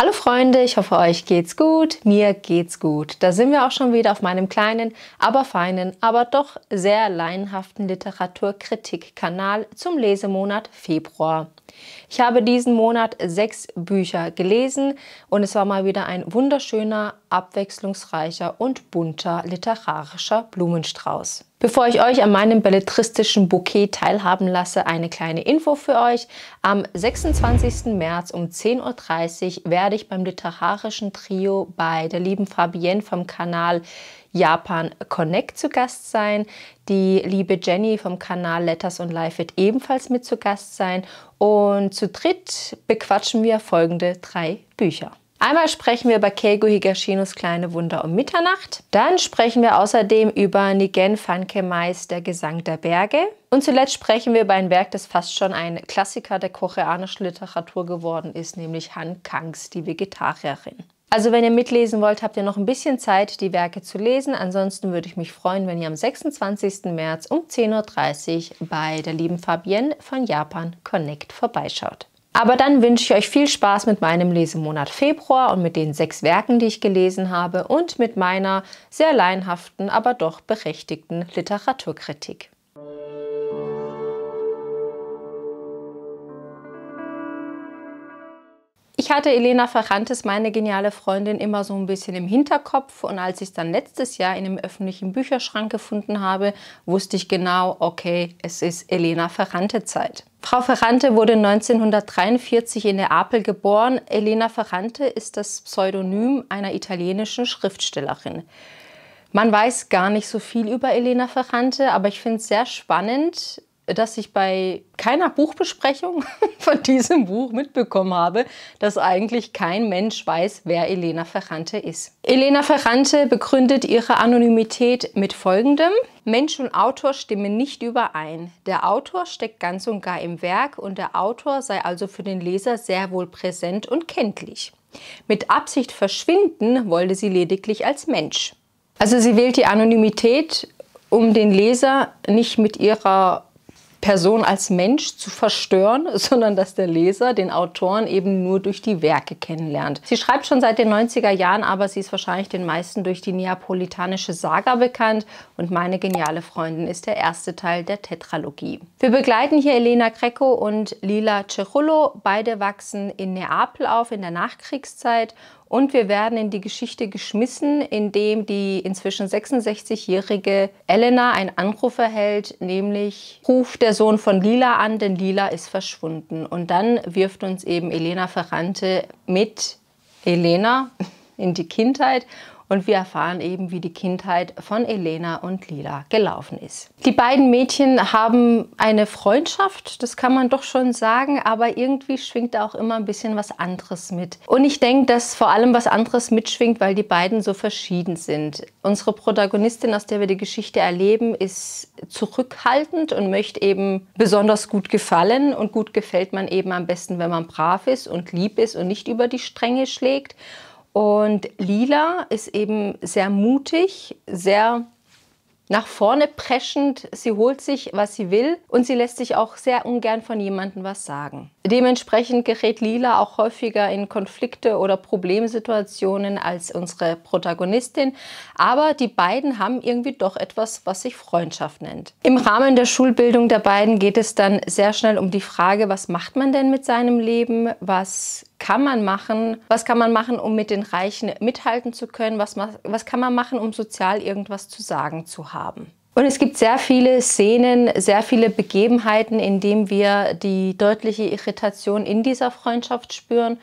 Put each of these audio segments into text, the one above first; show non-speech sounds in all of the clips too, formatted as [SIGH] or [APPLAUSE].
Hallo Freunde, ich hoffe euch geht's gut, mir geht's gut. Da sind wir auch schon wieder auf meinem kleinen, aber feinen, aber doch sehr laienhaften Literaturkritikkanal zum Lesemonat Februar. Ich habe diesen Monat sechs Bücher gelesen und es war mal wieder ein wunderschöner, abwechslungsreicher und bunter literarischer Blumenstrauß. Bevor ich euch an meinem belletristischen Bouquet teilhaben lasse, eine kleine Info für euch. Am 26. März um 10.30 Uhr werde ich beim literarischen Trio bei der lieben Fabienne vom Kanal Japan Connect zu Gast sein. Die liebe Jenny vom Kanal Letters und Life wird ebenfalls mit zu Gast sein und zu dritt bequatschen wir folgende drei Bücher. Einmal sprechen wir über Keigo Higashinos Kleine Wunder um Mitternacht. Dann sprechen wir außerdem über Nigen Fanke Mais, Der Gesang der Berge. Und zuletzt sprechen wir über ein Werk, das fast schon ein Klassiker der koreanischen Literatur geworden ist, nämlich Han Kangs Die Vegetarierin. Also wenn ihr mitlesen wollt, habt ihr noch ein bisschen Zeit, die Werke zu lesen. Ansonsten würde ich mich freuen, wenn ihr am 26. März um 10.30 Uhr bei der lieben Fabienne von Japan Connect vorbeischaut. Aber dann wünsche ich euch viel Spaß mit meinem Lesemonat Februar und mit den sechs Werken, die ich gelesen habe und mit meiner sehr leinhaften, aber doch berechtigten Literaturkritik. Ich hatte Elena Ferrantes, meine geniale Freundin, immer so ein bisschen im Hinterkopf und als ich es dann letztes Jahr in einem öffentlichen Bücherschrank gefunden habe, wusste ich genau, okay, es ist Elena Ferrante Zeit. Frau Ferrante wurde 1943 in Neapel geboren. Elena Ferrante ist das Pseudonym einer italienischen Schriftstellerin. Man weiß gar nicht so viel über Elena Ferrante, aber ich finde es sehr spannend, dass ich bei keiner Buchbesprechung [LAUGHS] von diesem Buch mitbekommen habe, dass eigentlich kein Mensch weiß, wer Elena Ferrante ist. Elena Ferrante begründet ihre Anonymität mit folgendem. Mensch und Autor stimmen nicht überein. Der Autor steckt ganz und gar im Werk und der Autor sei also für den Leser sehr wohl präsent und kenntlich. Mit Absicht verschwinden wollte sie lediglich als Mensch. Also sie wählt die Anonymität, um den Leser nicht mit ihrer Person als Mensch zu verstören, [LAUGHS] sondern dass der Leser den Autoren eben nur durch die Werke kennenlernt. Sie schreibt schon seit den 90er Jahren, aber sie ist wahrscheinlich den meisten durch die neapolitanische Saga bekannt und Meine geniale Freundin ist der erste Teil der Tetralogie. Wir begleiten hier Elena Greco und Lila Cerullo. Beide wachsen in Neapel auf in der Nachkriegszeit und wir werden in die Geschichte geschmissen, indem die inzwischen 66-jährige Elena einen Anruf erhält, nämlich ruft der Sohn von Lila an, denn Lila ist verschwunden. Und dann wirft uns eben Elena Ferrante mit Elena [LAUGHS] in die Kindheit und wir erfahren eben, wie die Kindheit von Elena und Lila gelaufen ist. Die beiden Mädchen haben eine Freundschaft, das kann man doch schon sagen, aber irgendwie schwingt da auch immer ein bisschen was anderes mit. Und ich denke, dass vor allem was anderes mitschwingt, weil die beiden so verschieden sind. Unsere Protagonistin, aus der wir die Geschichte erleben, ist zurückhaltend und möchte eben besonders gut gefallen und gut gefällt man eben am besten, wenn man brav ist und lieb ist und nicht über die Stränge schlägt. Und Lila ist eben sehr mutig, sehr nach vorne preschend. Sie holt sich, was sie will und sie lässt sich auch sehr ungern von jemandem was sagen. Dementsprechend gerät Lila auch häufiger in Konflikte oder Problemsituationen als unsere Protagonistin. Aber die beiden haben irgendwie doch etwas, was sich Freundschaft nennt. Im Rahmen der Schulbildung der beiden geht es dann sehr schnell um die Frage, was macht man denn mit seinem Leben? Was kann man machen? Was kann man machen, um mit den Reichen mithalten zu können? Was, was kann man machen, um sozial irgendwas zu sagen zu haben? Und es gibt sehr viele Szenen, sehr viele Begebenheiten, in denen wir die deutliche Irritation in dieser Freundschaft spüren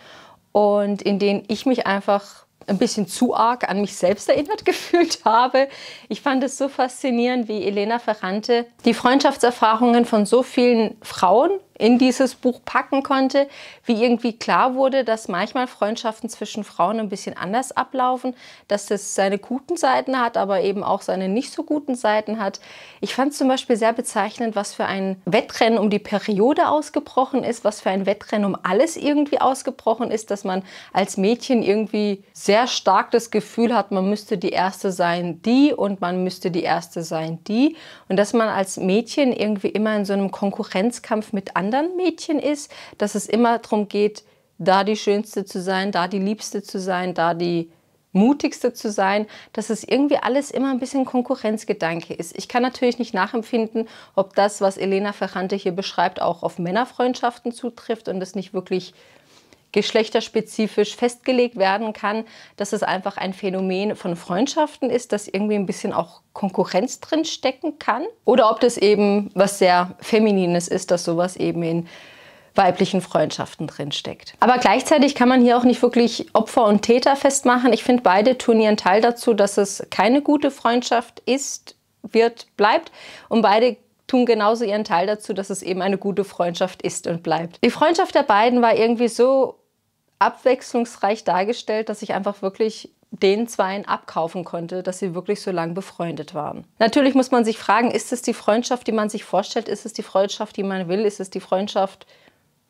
und in denen ich mich einfach ein bisschen zu arg an mich selbst erinnert [LAUGHS] gefühlt habe. Ich fand es so faszinierend, wie Elena Ferrante die Freundschaftserfahrungen von so vielen Frauen in dieses Buch packen konnte, wie irgendwie klar wurde, dass manchmal Freundschaften zwischen Frauen ein bisschen anders ablaufen, dass es seine guten Seiten hat, aber eben auch seine nicht so guten Seiten hat. Ich fand zum Beispiel sehr bezeichnend, was für ein Wettrennen um die Periode ausgebrochen ist, was für ein Wettrennen um alles irgendwie ausgebrochen ist, dass man als Mädchen irgendwie sehr stark das Gefühl hat, man müsste die Erste sein, die und man müsste die Erste sein, die und dass man als Mädchen irgendwie immer in so einem Konkurrenzkampf mit anderen anderen Mädchen ist, dass es immer darum geht, da die Schönste zu sein, da die Liebste zu sein, da die mutigste zu sein, dass es irgendwie alles immer ein bisschen Konkurrenzgedanke ist. Ich kann natürlich nicht nachempfinden, ob das, was Elena Ferrante hier beschreibt, auch auf Männerfreundschaften zutrifft und es nicht wirklich geschlechterspezifisch festgelegt werden kann, dass es einfach ein Phänomen von Freundschaften ist, dass irgendwie ein bisschen auch Konkurrenz drin stecken kann. Oder ob das eben was sehr Feminines ist, dass sowas eben in weiblichen Freundschaften drin steckt. Aber gleichzeitig kann man hier auch nicht wirklich Opfer und Täter festmachen. Ich finde, beide tun ihren Teil dazu, dass es keine gute Freundschaft ist, wird, bleibt. Und beide tun genauso ihren Teil dazu, dass es eben eine gute Freundschaft ist und bleibt. Die Freundschaft der beiden war irgendwie so abwechslungsreich dargestellt, dass ich einfach wirklich den Zweien abkaufen konnte, dass sie wirklich so lange befreundet waren. Natürlich muss man sich fragen, ist es die Freundschaft, die man sich vorstellt? Ist es die Freundschaft, die man will? Ist es die Freundschaft,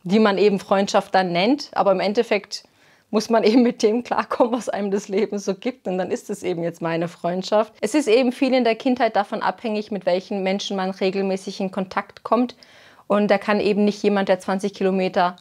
die man eben Freundschaft dann nennt? Aber im Endeffekt muss man eben mit dem klarkommen, was einem das Leben so gibt. Und dann ist es eben jetzt meine Freundschaft. Es ist eben viel in der Kindheit davon abhängig, mit welchen Menschen man regelmäßig in Kontakt kommt. Und da kann eben nicht jemand, der 20 Kilometer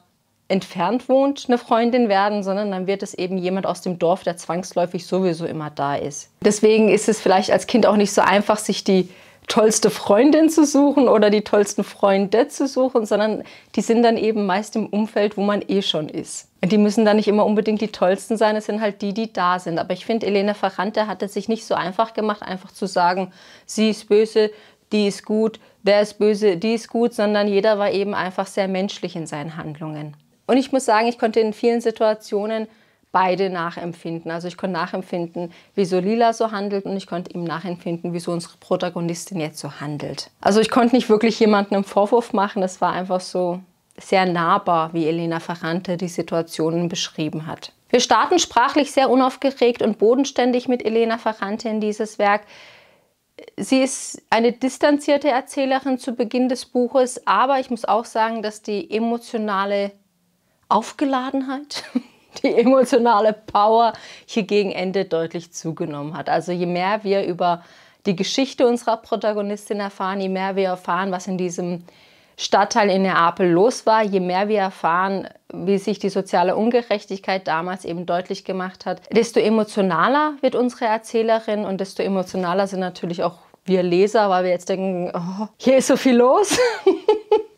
entfernt wohnt, eine Freundin werden, sondern dann wird es eben jemand aus dem Dorf, der zwangsläufig sowieso immer da ist. Deswegen ist es vielleicht als Kind auch nicht so einfach, sich die tollste Freundin zu suchen oder die tollsten Freunde zu suchen, sondern die sind dann eben meist im Umfeld, wo man eh schon ist. Und die müssen dann nicht immer unbedingt die tollsten sein, es sind halt die, die da sind. Aber ich finde, Elena Ferrante hat es sich nicht so einfach gemacht, einfach zu sagen, sie ist böse, die ist gut, der ist böse, die ist gut, sondern jeder war eben einfach sehr menschlich in seinen Handlungen. Und ich muss sagen, ich konnte in vielen Situationen beide nachempfinden. Also ich konnte nachempfinden, wieso Lila so handelt und ich konnte ihm nachempfinden, wieso unsere Protagonistin jetzt so handelt. Also ich konnte nicht wirklich jemandem einen Vorwurf machen, das war einfach so sehr nahbar, wie Elena Ferrante die Situationen beschrieben hat. Wir starten sprachlich sehr unaufgeregt und bodenständig mit Elena Ferrante in dieses Werk. Sie ist eine distanzierte Erzählerin zu Beginn des Buches, aber ich muss auch sagen, dass die emotionale Aufgeladenheit die emotionale Power hier gegen Ende deutlich zugenommen hat. Also je mehr wir über die Geschichte unserer Protagonistin erfahren, je mehr wir erfahren, was in diesem Stadtteil in Neapel los war, je mehr wir erfahren, wie sich die soziale Ungerechtigkeit damals eben deutlich gemacht hat, desto emotionaler wird unsere Erzählerin und desto emotionaler sind natürlich auch wir Leser, weil wir jetzt denken, oh, hier ist so viel los. [LAUGHS]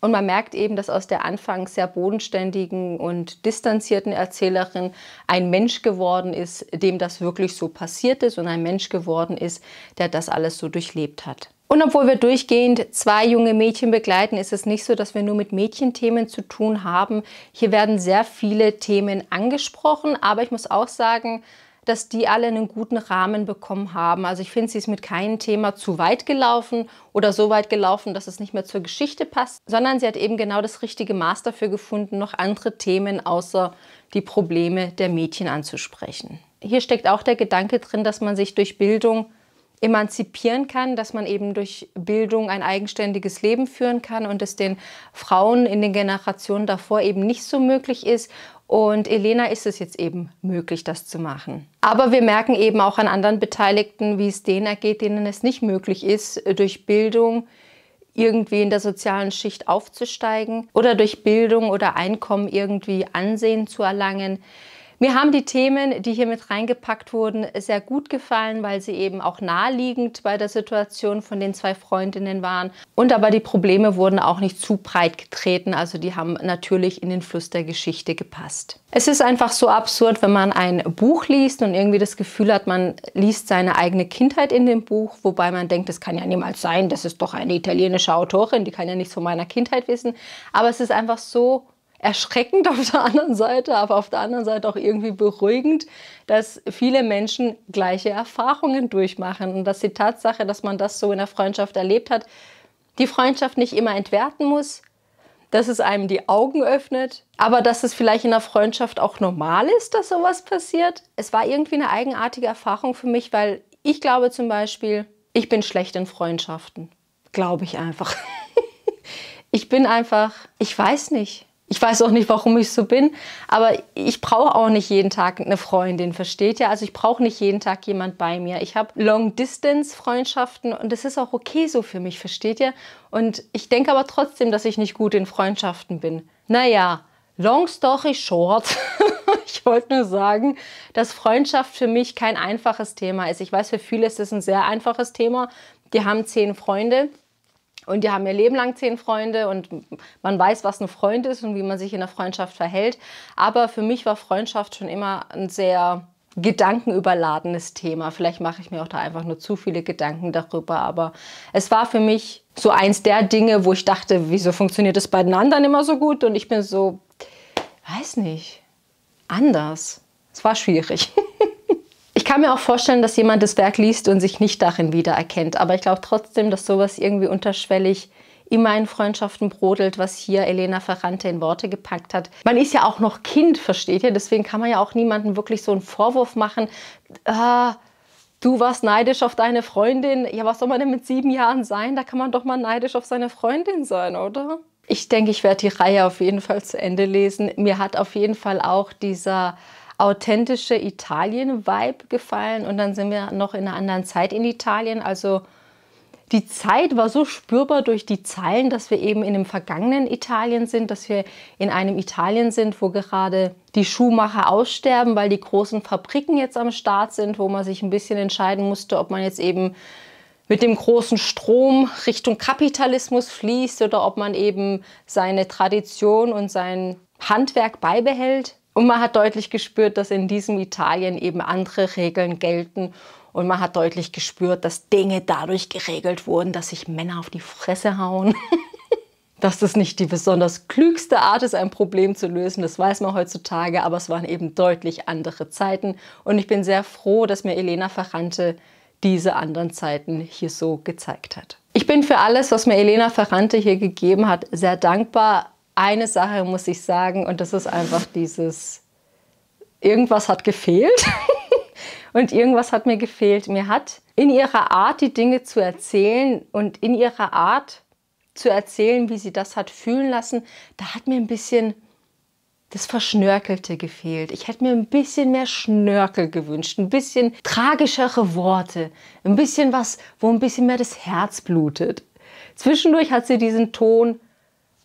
und man merkt eben, dass aus der anfangs sehr bodenständigen und distanzierten Erzählerin ein Mensch geworden ist, dem das wirklich so passiert ist und ein Mensch geworden ist, der das alles so durchlebt hat. Und obwohl wir durchgehend zwei junge Mädchen begleiten, ist es nicht so, dass wir nur mit Mädchenthemen zu tun haben. Hier werden sehr viele Themen angesprochen, aber ich muss auch sagen, dass die alle einen guten Rahmen bekommen haben. Also ich finde, sie ist mit keinem Thema zu weit gelaufen oder so weit gelaufen, dass es nicht mehr zur Geschichte passt, sondern sie hat eben genau das richtige Maß dafür gefunden, noch andere Themen außer die Probleme der Mädchen anzusprechen. Hier steckt auch der Gedanke drin, dass man sich durch Bildung emanzipieren kann, dass man eben durch Bildung ein eigenständiges Leben führen kann und es den Frauen in den Generationen davor eben nicht so möglich ist. Und Elena ist es jetzt eben möglich, das zu machen. Aber wir merken eben auch an anderen Beteiligten, wie es denen ergeht, denen es nicht möglich ist, durch Bildung irgendwie in der sozialen Schicht aufzusteigen oder durch Bildung oder Einkommen irgendwie Ansehen zu erlangen. Mir haben die Themen, die hier mit reingepackt wurden, sehr gut gefallen, weil sie eben auch naheliegend bei der Situation von den zwei Freundinnen waren. Und aber die Probleme wurden auch nicht zu breit getreten, also die haben natürlich in den Fluss der Geschichte gepasst. Es ist einfach so absurd, wenn man ein Buch liest und irgendwie das Gefühl hat, man liest seine eigene Kindheit in dem Buch, wobei man denkt, das kann ja niemals sein, das ist doch eine italienische Autorin, die kann ja nichts von meiner Kindheit wissen. Aber es ist einfach so erschreckend auf der anderen Seite, aber auf der anderen Seite auch irgendwie beruhigend, dass viele Menschen gleiche Erfahrungen durchmachen und dass die Tatsache, dass man das so in der Freundschaft erlebt hat, die Freundschaft nicht immer entwerten muss, dass es einem die Augen öffnet, aber dass es vielleicht in der Freundschaft auch normal ist, dass sowas passiert. Es war irgendwie eine eigenartige Erfahrung für mich, weil ich glaube zum Beispiel, ich bin schlecht in Freundschaften. Glaube ich einfach. [LAUGHS] ich bin einfach, ich weiß nicht. Ich weiß auch nicht, warum ich so bin, aber ich brauche auch nicht jeden Tag eine Freundin, versteht ihr? Also ich brauche nicht jeden Tag jemand bei mir. Ich habe Long-Distance-Freundschaften und das ist auch okay so für mich, versteht ihr? Und ich denke aber trotzdem, dass ich nicht gut in Freundschaften bin. Naja, long story short. [LAUGHS] ich wollte nur sagen, dass Freundschaft für mich kein einfaches Thema ist. Ich weiß, für viele ist es ein sehr einfaches Thema. Die haben zehn Freunde und die haben ihr Leben lang zehn Freunde und man weiß, was ein Freund ist und wie man sich in der Freundschaft verhält. Aber für mich war Freundschaft schon immer ein sehr gedankenüberladenes Thema. Vielleicht mache ich mir auch da einfach nur zu viele Gedanken darüber, aber es war für mich so eins der Dinge, wo ich dachte, wieso funktioniert das bei den anderen immer so gut und ich bin so, weiß nicht, anders. Es war schwierig. [LAUGHS] kann mir auch vorstellen, dass jemand das Werk liest und sich nicht darin wiedererkennt. Aber ich glaube trotzdem, dass sowas irgendwie unterschwellig in meinen Freundschaften brodelt, was hier Elena Ferrante in Worte gepackt hat. Man ist ja auch noch Kind, versteht ihr? Deswegen kann man ja auch niemandem wirklich so einen Vorwurf machen. Ah, du warst neidisch auf deine Freundin. Ja, was soll man denn mit sieben Jahren sein? Da kann man doch mal neidisch auf seine Freundin sein, oder? Ich denke, ich werde die Reihe auf jeden Fall zu Ende lesen. Mir hat auf jeden Fall auch dieser authentische Italien-Vibe gefallen. Und dann sind wir noch in einer anderen Zeit in Italien. Also die Zeit war so spürbar durch die Zeilen, dass wir eben in einem vergangenen Italien sind, dass wir in einem Italien sind, wo gerade die Schuhmacher aussterben, weil die großen Fabriken jetzt am Start sind, wo man sich ein bisschen entscheiden musste, ob man jetzt eben mit dem großen Strom Richtung Kapitalismus fließt oder ob man eben seine Tradition und sein Handwerk beibehält. Und man hat deutlich gespürt, dass in diesem Italien eben andere Regeln gelten. Und man hat deutlich gespürt, dass Dinge dadurch geregelt wurden, dass sich Männer auf die Fresse hauen. [LAUGHS] dass das nicht die besonders klügste Art ist, ein Problem zu lösen, das weiß man heutzutage, aber es waren eben deutlich andere Zeiten. Und ich bin sehr froh, dass mir Elena Ferrante diese anderen Zeiten hier so gezeigt hat. Ich bin für alles, was mir Elena Ferrante hier gegeben hat, sehr dankbar, eine Sache muss ich sagen und das ist einfach dieses, irgendwas hat gefehlt [LAUGHS] und irgendwas hat mir gefehlt. Mir hat in ihrer Art, die Dinge zu erzählen und in ihrer Art zu erzählen, wie sie das hat fühlen lassen, da hat mir ein bisschen das Verschnörkelte gefehlt. Ich hätte mir ein bisschen mehr Schnörkel gewünscht, ein bisschen tragischere Worte, ein bisschen was, wo ein bisschen mehr das Herz blutet. Zwischendurch hat sie diesen Ton,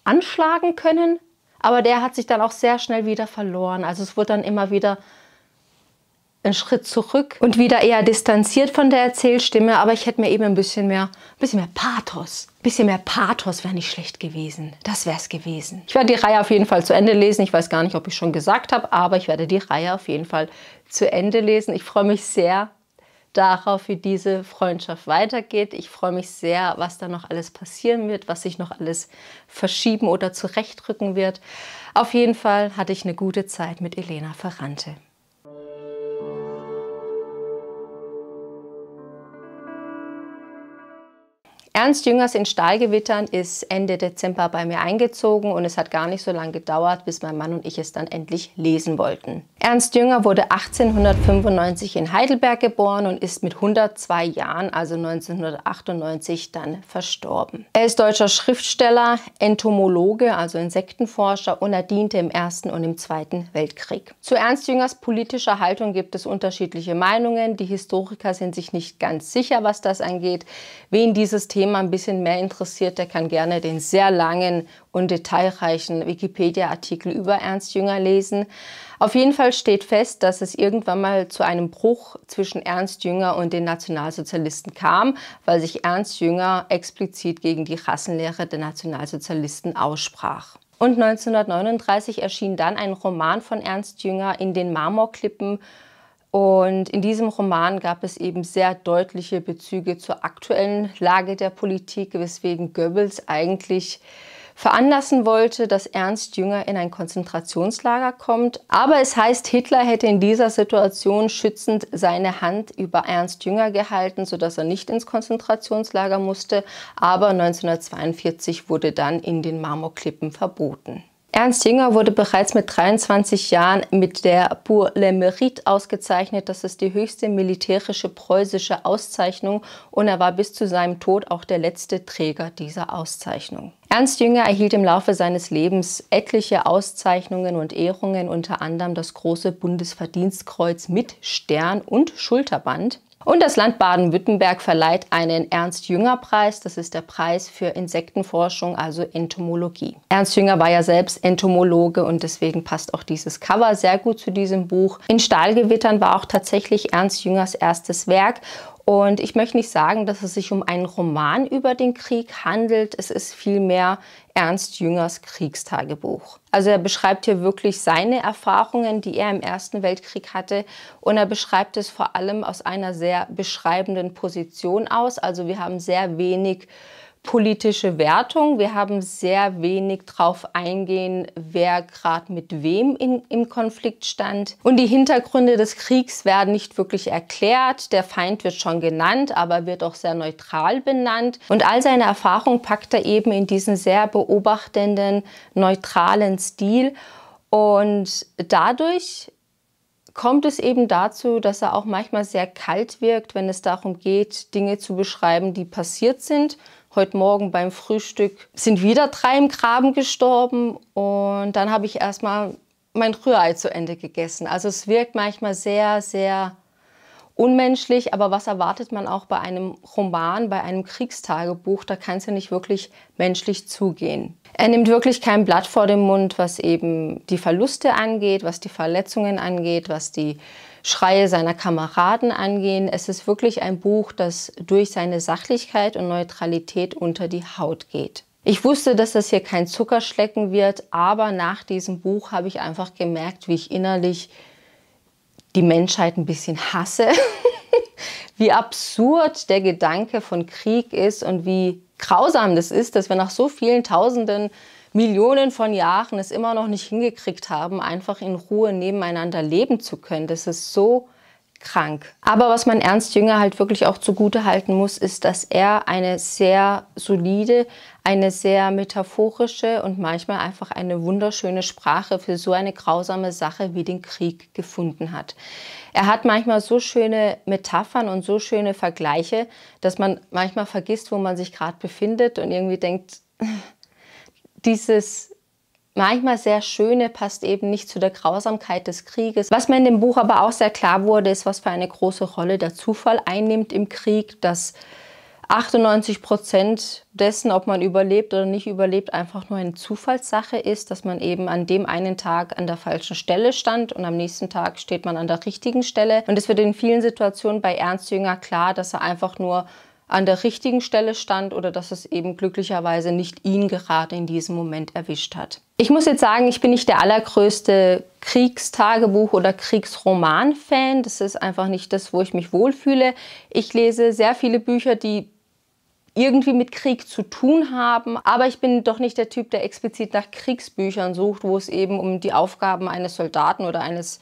anschlagen können, aber der hat sich dann auch sehr schnell wieder verloren. Also es wurde dann immer wieder ein Schritt zurück und wieder eher distanziert von der Erzählstimme, aber ich hätte mir eben ein bisschen mehr, ein bisschen mehr Pathos. Ein bisschen mehr Pathos wäre nicht schlecht gewesen. Das wäre es gewesen. Ich werde die Reihe auf jeden Fall zu Ende lesen. Ich weiß gar nicht, ob ich schon gesagt habe, aber ich werde die Reihe auf jeden Fall zu Ende lesen. Ich freue mich sehr darauf, wie diese Freundschaft weitergeht. Ich freue mich sehr, was da noch alles passieren wird, was sich noch alles verschieben oder zurechtrücken wird. Auf jeden Fall hatte ich eine gute Zeit mit Elena Ferrante. Ernst Jüngers in Stahlgewittern ist Ende Dezember bei mir eingezogen und es hat gar nicht so lange gedauert, bis mein Mann und ich es dann endlich lesen wollten. Ernst Jünger wurde 1895 in Heidelberg geboren und ist mit 102 Jahren, also 1998, dann verstorben. Er ist deutscher Schriftsteller, Entomologe, also Insektenforscher und er diente im Ersten und im Zweiten Weltkrieg. Zu Ernst Jüngers politischer Haltung gibt es unterschiedliche Meinungen. Die Historiker sind sich nicht ganz sicher, was das angeht, wen dieses Thema Thema ein bisschen mehr interessiert, der kann gerne den sehr langen und detailreichen Wikipedia-Artikel über Ernst Jünger lesen. Auf jeden Fall steht fest, dass es irgendwann mal zu einem Bruch zwischen Ernst Jünger und den Nationalsozialisten kam, weil sich Ernst Jünger explizit gegen die Rassenlehre der Nationalsozialisten aussprach. Und 1939 erschien dann ein Roman von Ernst Jünger in den Marmorklippen und in diesem Roman gab es eben sehr deutliche Bezüge zur aktuellen Lage der Politik, weswegen Goebbels eigentlich veranlassen wollte, dass Ernst Jünger in ein Konzentrationslager kommt. Aber es heißt, Hitler hätte in dieser Situation schützend seine Hand über Ernst Jünger gehalten, sodass er nicht ins Konzentrationslager musste. Aber 1942 wurde dann in den Marmorklippen verboten. Ernst Jünger wurde bereits mit 23 Jahren mit der Pour le Mérite ausgezeichnet. Das ist die höchste militärische preußische Auszeichnung und er war bis zu seinem Tod auch der letzte Träger dieser Auszeichnung. Ernst Jünger erhielt im Laufe seines Lebens etliche Auszeichnungen und Ehrungen, unter anderem das große Bundesverdienstkreuz mit Stern und Schulterband. Und das Land Baden-Württemberg verleiht einen Ernst-Jünger-Preis. Das ist der Preis für Insektenforschung, also Entomologie. Ernst Jünger war ja selbst Entomologe und deswegen passt auch dieses Cover sehr gut zu diesem Buch. In Stahlgewittern war auch tatsächlich Ernst Jüngers erstes Werk und ich möchte nicht sagen, dass es sich um einen Roman über den Krieg handelt. Es ist vielmehr Ernst Jüngers Kriegstagebuch. Also er beschreibt hier wirklich seine Erfahrungen, die er im Ersten Weltkrieg hatte. Und er beschreibt es vor allem aus einer sehr beschreibenden Position aus. Also wir haben sehr wenig politische Wertung. Wir haben sehr wenig darauf eingehen, wer gerade mit wem in, im Konflikt stand. Und die Hintergründe des Kriegs werden nicht wirklich erklärt. Der Feind wird schon genannt, aber wird auch sehr neutral benannt. Und all seine Erfahrungen packt er eben in diesen sehr beobachtenden, neutralen Stil. Und dadurch kommt es eben dazu, dass er auch manchmal sehr kalt wirkt, wenn es darum geht, Dinge zu beschreiben, die passiert sind Heute Morgen beim Frühstück sind wieder drei im Graben gestorben und dann habe ich erstmal mein Rührei zu Ende gegessen. Also es wirkt manchmal sehr, sehr unmenschlich, aber was erwartet man auch bei einem Roman, bei einem Kriegstagebuch? Da kann es ja nicht wirklich menschlich zugehen. Er nimmt wirklich kein Blatt vor den Mund, was eben die Verluste angeht, was die Verletzungen angeht, was die Schreie seiner Kameraden angehen. Es ist wirklich ein Buch, das durch seine Sachlichkeit und Neutralität unter die Haut geht. Ich wusste, dass das hier kein Zuckerschlecken wird, aber nach diesem Buch habe ich einfach gemerkt, wie ich innerlich die Menschheit ein bisschen hasse, [LAUGHS] wie absurd der Gedanke von Krieg ist und wie grausam das ist, dass wir nach so vielen Tausenden Millionen von Jahren es immer noch nicht hingekriegt haben, einfach in Ruhe nebeneinander leben zu können. Das ist so krank. Aber was man Ernst Jünger halt wirklich auch zugute halten muss, ist, dass er eine sehr solide, eine sehr metaphorische und manchmal einfach eine wunderschöne Sprache für so eine grausame Sache wie den Krieg gefunden hat. Er hat manchmal so schöne Metaphern und so schöne Vergleiche, dass man manchmal vergisst, wo man sich gerade befindet und irgendwie denkt, [LAUGHS] dieses manchmal sehr Schöne passt eben nicht zu der Grausamkeit des Krieges. Was mir in dem Buch aber auch sehr klar wurde, ist, was für eine große Rolle der Zufall einnimmt im Krieg, dass 98 Prozent dessen, ob man überlebt oder nicht überlebt, einfach nur eine Zufallssache ist, dass man eben an dem einen Tag an der falschen Stelle stand und am nächsten Tag steht man an der richtigen Stelle. Und es wird in vielen Situationen bei Ernst Jünger klar, dass er einfach nur an der richtigen Stelle stand oder dass es eben glücklicherweise nicht ihn gerade in diesem Moment erwischt hat. Ich muss jetzt sagen, ich bin nicht der allergrößte Kriegstagebuch- oder Kriegsroman-Fan. Das ist einfach nicht das, wo ich mich wohlfühle. Ich lese sehr viele Bücher, die irgendwie mit Krieg zu tun haben. Aber ich bin doch nicht der Typ, der explizit nach Kriegsbüchern sucht, wo es eben um die Aufgaben eines Soldaten oder eines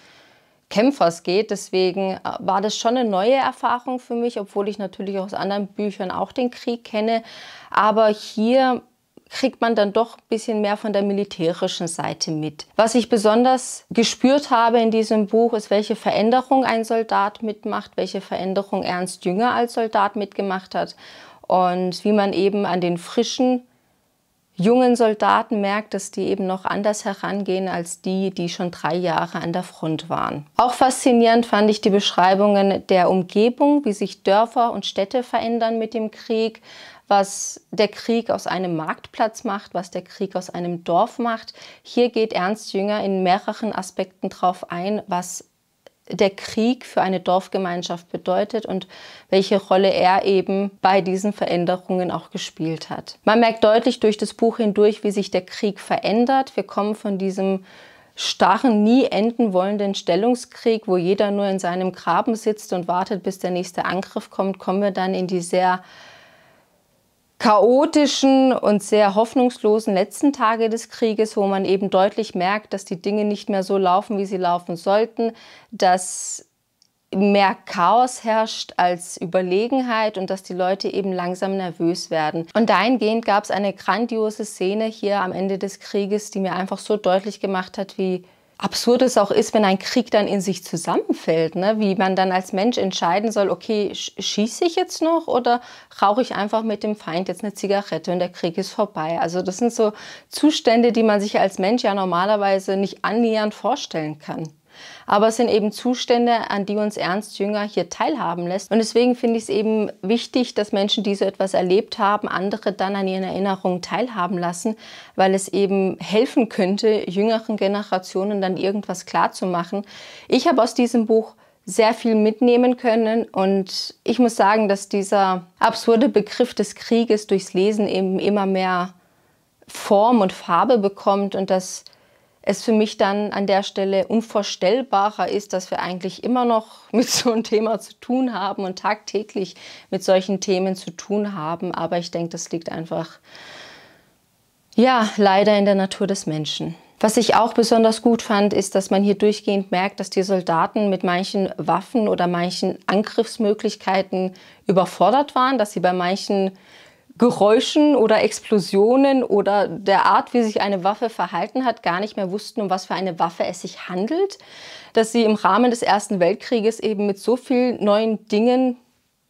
Kämpfers geht. Deswegen äh, war das schon eine neue Erfahrung für mich, obwohl ich natürlich aus anderen Büchern auch den Krieg kenne. Aber hier kriegt man dann doch ein bisschen mehr von der militärischen Seite mit. Was ich besonders gespürt habe in diesem Buch, ist, welche Veränderung ein Soldat mitmacht, welche Veränderung Ernst Jünger als Soldat mitgemacht hat und wie man eben an den frischen jungen Soldaten merkt, dass die eben noch anders herangehen als die, die schon drei Jahre an der Front waren. Auch faszinierend fand ich die Beschreibungen der Umgebung, wie sich Dörfer und Städte verändern mit dem Krieg, was der Krieg aus einem Marktplatz macht, was der Krieg aus einem Dorf macht. Hier geht Ernst Jünger in mehreren Aspekten darauf ein, was der Krieg für eine Dorfgemeinschaft bedeutet und welche Rolle er eben bei diesen Veränderungen auch gespielt hat. Man merkt deutlich durch das Buch hindurch, wie sich der Krieg verändert. Wir kommen von diesem starren, nie enden wollenden Stellungskrieg, wo jeder nur in seinem Graben sitzt und wartet, bis der nächste Angriff kommt, kommen wir dann in die sehr chaotischen und sehr hoffnungslosen letzten Tage des Krieges, wo man eben deutlich merkt, dass die Dinge nicht mehr so laufen, wie sie laufen sollten, dass mehr Chaos herrscht als Überlegenheit und dass die Leute eben langsam nervös werden. Und dahingehend gab es eine grandiose Szene hier am Ende des Krieges, die mir einfach so deutlich gemacht hat, wie absurd es auch ist, wenn ein Krieg dann in sich zusammenfällt, ne? wie man dann als Mensch entscheiden soll, okay, schieße ich jetzt noch oder rauche ich einfach mit dem Feind jetzt eine Zigarette und der Krieg ist vorbei. Also das sind so Zustände, die man sich als Mensch ja normalerweise nicht annähernd vorstellen kann. Aber es sind eben Zustände, an die uns Ernst Jünger hier teilhaben lässt. Und deswegen finde ich es eben wichtig, dass Menschen, die so etwas erlebt haben, andere dann an ihren Erinnerungen teilhaben lassen, weil es eben helfen könnte, jüngeren Generationen dann irgendwas klarzumachen. Ich habe aus diesem Buch sehr viel mitnehmen können. Und ich muss sagen, dass dieser absurde Begriff des Krieges durchs Lesen eben immer mehr Form und Farbe bekommt und dass es für mich dann an der Stelle unvorstellbarer ist, dass wir eigentlich immer noch [LAUGHS] mit so einem Thema zu tun haben und tagtäglich mit solchen Themen zu tun haben. Aber ich denke, das liegt einfach, ja, leider in der Natur des Menschen. Was ich auch besonders gut fand, ist, dass man hier durchgehend merkt, dass die Soldaten mit manchen Waffen oder manchen Angriffsmöglichkeiten überfordert waren, dass sie bei manchen Geräuschen oder Explosionen oder der Art, wie sich eine Waffe verhalten hat, gar nicht mehr wussten, um was für eine Waffe es sich handelt, dass sie im Rahmen des Ersten Weltkrieges eben mit so vielen neuen Dingen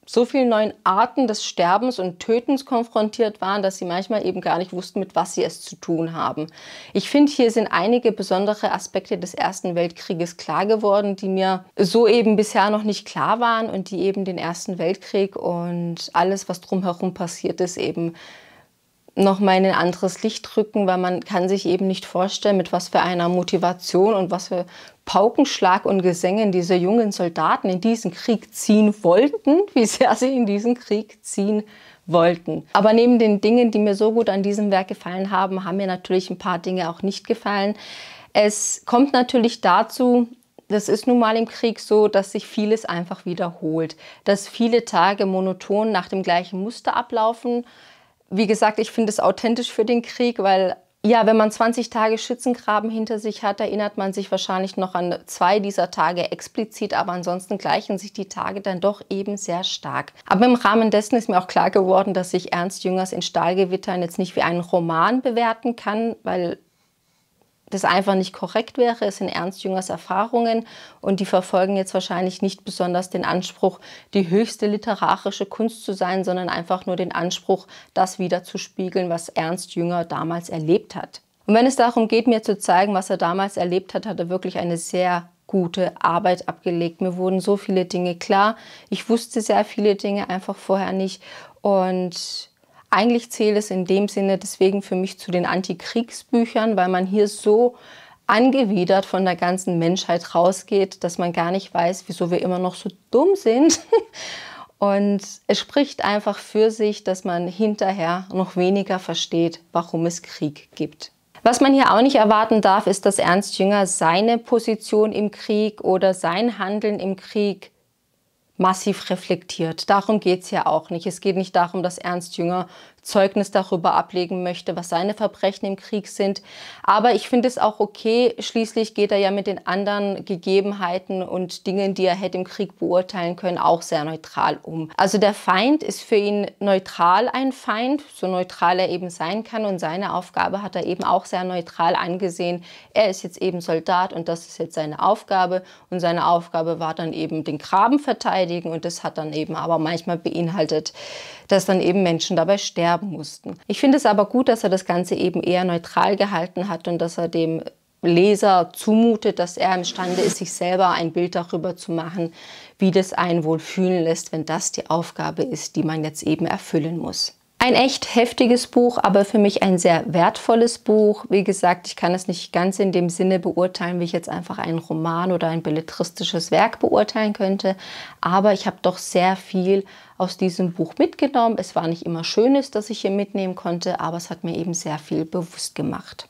so vielen neuen Arten des Sterbens und Tötens konfrontiert waren, dass sie manchmal eben gar nicht wussten, mit was sie es zu tun haben. Ich finde, hier sind einige besondere Aspekte des Ersten Weltkrieges klar geworden, die mir so eben bisher noch nicht klar waren und die eben den Ersten Weltkrieg und alles, was drumherum passiert ist, eben nochmal in ein anderes Licht rücken, weil man kann sich eben nicht vorstellen, mit was für einer Motivation und was für Paukenschlag und Gesängen diese jungen Soldaten in diesen Krieg ziehen wollten, [LAUGHS] wie sehr sie in diesen Krieg ziehen wollten. Aber neben den Dingen, die mir so gut an diesem Werk gefallen haben, haben mir natürlich ein paar Dinge auch nicht gefallen. Es kommt natürlich dazu, das ist nun mal im Krieg so, dass sich vieles einfach wiederholt, dass viele Tage monoton nach dem gleichen Muster ablaufen, wie gesagt, ich finde es authentisch für den Krieg, weil ja, wenn man 20 Tage Schützengraben hinter sich hat, erinnert man sich wahrscheinlich noch an zwei dieser Tage explizit, aber ansonsten gleichen sich die Tage dann doch eben sehr stark. Aber im Rahmen dessen ist mir auch klar geworden, dass ich Ernst Jüngers in Stahlgewittern jetzt nicht wie einen Roman bewerten kann, weil das einfach nicht korrekt wäre. Es sind Ernst Jüngers Erfahrungen und die verfolgen jetzt wahrscheinlich nicht besonders den Anspruch, die höchste literarische Kunst zu sein, sondern einfach nur den Anspruch, das wiederzuspiegeln, was Ernst Jünger damals erlebt hat. Und wenn es darum geht, mir zu zeigen, was er damals erlebt hat, hat er wirklich eine sehr gute Arbeit abgelegt. Mir wurden so viele Dinge klar. Ich wusste sehr viele Dinge einfach vorher nicht und eigentlich zählt es in dem Sinne deswegen für mich zu den Antikriegsbüchern, weil man hier so angewidert von der ganzen Menschheit rausgeht, dass man gar nicht weiß, wieso wir immer noch so dumm sind. [LAUGHS] Und es spricht einfach für sich, dass man hinterher noch weniger versteht, warum es Krieg gibt. Was man hier auch nicht erwarten darf, ist, dass Ernst Jünger seine Position im Krieg oder sein Handeln im Krieg massiv reflektiert. Darum geht es ja auch nicht. Es geht nicht darum, dass Ernst Jünger Zeugnis darüber ablegen möchte, was seine Verbrechen im Krieg sind. Aber ich finde es auch okay, schließlich geht er ja mit den anderen Gegebenheiten und Dingen, die er hätte im Krieg beurteilen können, auch sehr neutral um. Also der Feind ist für ihn neutral ein Feind, so neutral er eben sein kann und seine Aufgabe hat er eben auch sehr neutral angesehen. Er ist jetzt eben Soldat und das ist jetzt seine Aufgabe und seine Aufgabe war dann eben den Graben verteidigen und das hat dann eben aber manchmal beinhaltet, dass dann eben Menschen dabei sterben mussten. Ich finde es aber gut, dass er das Ganze eben eher neutral gehalten hat und dass er dem Leser zumutet, dass er imstande ist, sich selber ein Bild darüber zu machen, wie das einen wohl fühlen lässt, wenn das die Aufgabe ist, die man jetzt eben erfüllen muss. Ein echt heftiges Buch, aber für mich ein sehr wertvolles Buch. Wie gesagt, ich kann es nicht ganz in dem Sinne beurteilen, wie ich jetzt einfach einen Roman oder ein belletristisches Werk beurteilen könnte. Aber ich habe doch sehr viel aus diesem Buch mitgenommen. Es war nicht immer Schönes, das ich hier mitnehmen konnte, aber es hat mir eben sehr viel bewusst gemacht.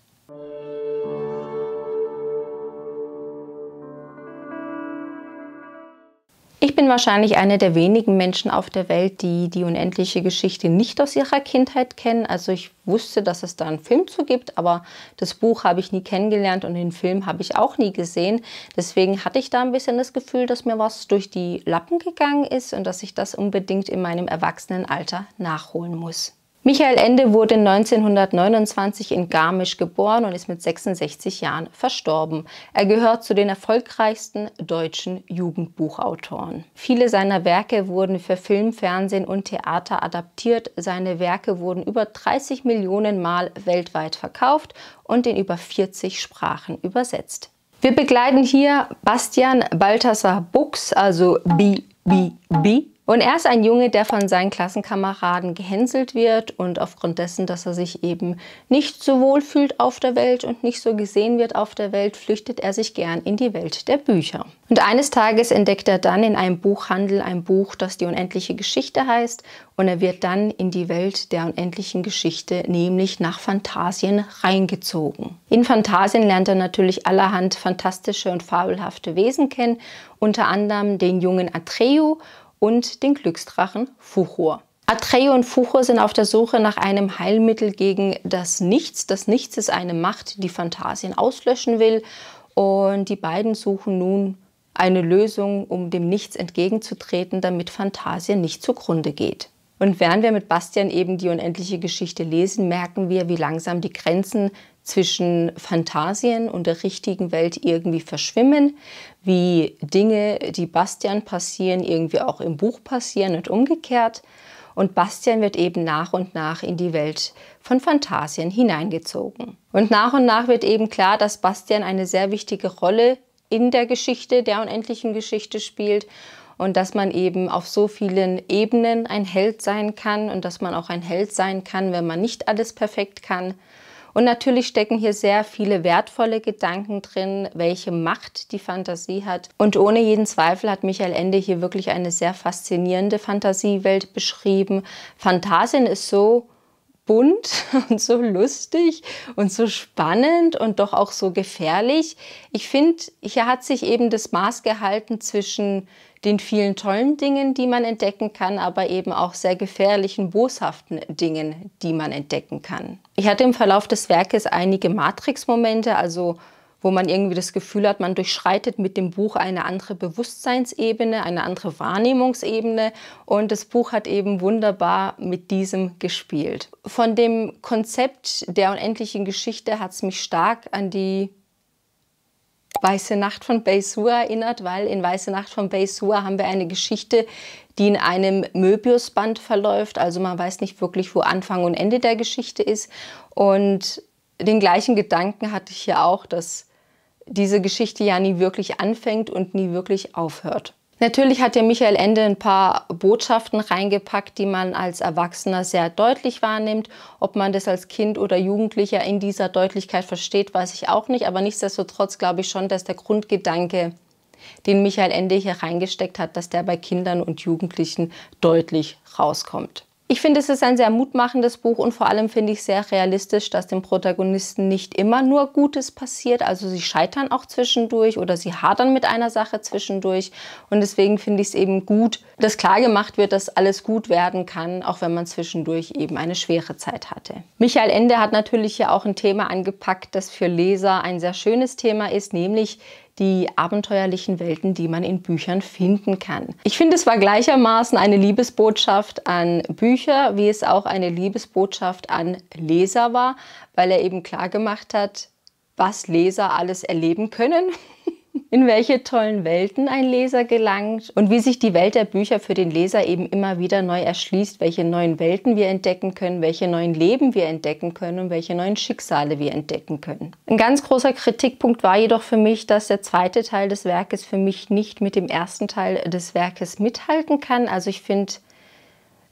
Ich bin wahrscheinlich eine der wenigen Menschen auf der Welt, die die unendliche Geschichte nicht aus ihrer Kindheit kennen. Also ich wusste, dass es da einen Film zu gibt, aber das Buch habe ich nie kennengelernt und den Film habe ich auch nie gesehen. Deswegen hatte ich da ein bisschen das Gefühl, dass mir was durch die Lappen gegangen ist und dass ich das unbedingt in meinem Erwachsenenalter nachholen muss. Michael Ende wurde 1929 in Garmisch geboren und ist mit 66 Jahren verstorben. Er gehört zu den erfolgreichsten deutschen Jugendbuchautoren. Viele seiner Werke wurden für Film, Fernsehen und Theater adaptiert. Seine Werke wurden über 30 Millionen Mal weltweit verkauft und in über 40 Sprachen übersetzt. Wir begleiten hier Bastian Balthasar Buchs, also BBB, und er ist ein Junge, der von seinen Klassenkameraden gehänselt wird und aufgrund dessen, dass er sich eben nicht so wohl fühlt auf der Welt und nicht so gesehen wird auf der Welt, flüchtet er sich gern in die Welt der Bücher. Und eines Tages entdeckt er dann in einem Buchhandel ein Buch, das die unendliche Geschichte heißt und er wird dann in die Welt der unendlichen Geschichte, nämlich nach Phantasien, reingezogen. In Phantasien lernt er natürlich allerhand fantastische und fabelhafte Wesen kennen, unter anderem den jungen Atreo und den Glücksdrachen Fuchor. Atreo und Fuchor sind auf der Suche nach einem Heilmittel gegen das Nichts. Das Nichts ist eine Macht, die Phantasien auslöschen will. Und die beiden suchen nun eine Lösung, um dem Nichts entgegenzutreten, damit Phantasien nicht zugrunde geht. Und während wir mit Bastian eben die unendliche Geschichte lesen, merken wir, wie langsam die Grenzen zwischen Fantasien und der richtigen Welt irgendwie verschwimmen, wie Dinge, die Bastian passieren, irgendwie auch im Buch passieren und umgekehrt. Und Bastian wird eben nach und nach in die Welt von Fantasien hineingezogen. Und nach und nach wird eben klar, dass Bastian eine sehr wichtige Rolle in der Geschichte, der unendlichen Geschichte spielt und dass man eben auf so vielen Ebenen ein Held sein kann und dass man auch ein Held sein kann, wenn man nicht alles perfekt kann und natürlich stecken hier sehr viele wertvolle Gedanken drin, welche Macht die Fantasie hat. Und ohne jeden Zweifel hat Michael Ende hier wirklich eine sehr faszinierende Fantasiewelt beschrieben. Fantasien ist so bunt [LAUGHS] und so lustig und so spannend und doch auch so gefährlich. Ich finde, hier hat sich eben das Maß gehalten zwischen den vielen tollen Dingen, die man entdecken kann, aber eben auch sehr gefährlichen, boshaften Dingen, die man entdecken kann. Ich hatte im Verlauf des Werkes einige Matrix-Momente, also wo man irgendwie das Gefühl hat, man durchschreitet mit dem Buch eine andere Bewusstseinsebene, eine andere Wahrnehmungsebene und das Buch hat eben wunderbar mit diesem gespielt. Von dem Konzept der unendlichen Geschichte hat es mich stark an die Weiße Nacht von Beisua erinnert, weil in Weiße Nacht von Beisua haben wir eine Geschichte, die in einem Möbiusband verläuft. Also man weiß nicht wirklich, wo Anfang und Ende der Geschichte ist. Und den gleichen Gedanken hatte ich ja auch, dass diese Geschichte ja nie wirklich anfängt und nie wirklich aufhört. Natürlich hat der Michael Ende ein paar Botschaften reingepackt, die man als Erwachsener sehr deutlich wahrnimmt. Ob man das als Kind oder Jugendlicher in dieser Deutlichkeit versteht, weiß ich auch nicht. Aber nichtsdestotrotz glaube ich schon, dass der Grundgedanke, den Michael Ende hier reingesteckt hat, dass der bei Kindern und Jugendlichen deutlich rauskommt. Ich finde, es ist ein sehr mutmachendes Buch und vor allem finde ich sehr realistisch, dass dem Protagonisten nicht immer nur Gutes passiert. Also sie scheitern auch zwischendurch oder sie hadern mit einer Sache zwischendurch. Und deswegen finde ich es eben gut, dass klar gemacht wird, dass alles gut werden kann, auch wenn man zwischendurch eben eine schwere Zeit hatte. Michael Ende hat natürlich hier auch ein Thema angepackt, das für Leser ein sehr schönes Thema ist, nämlich die abenteuerlichen Welten, die man in Büchern finden kann. Ich finde, es war gleichermaßen eine Liebesbotschaft an Bücher, wie es auch eine Liebesbotschaft an Leser war, weil er eben klar gemacht hat, was Leser alles erleben können in welche tollen Welten ein Leser gelangt und wie sich die Welt der Bücher für den Leser eben immer wieder neu erschließt, welche neuen Welten wir entdecken können, welche neuen Leben wir entdecken können und welche neuen Schicksale wir entdecken können. Ein ganz großer Kritikpunkt war jedoch für mich, dass der zweite Teil des Werkes für mich nicht mit dem ersten Teil des Werkes mithalten kann. Also ich finde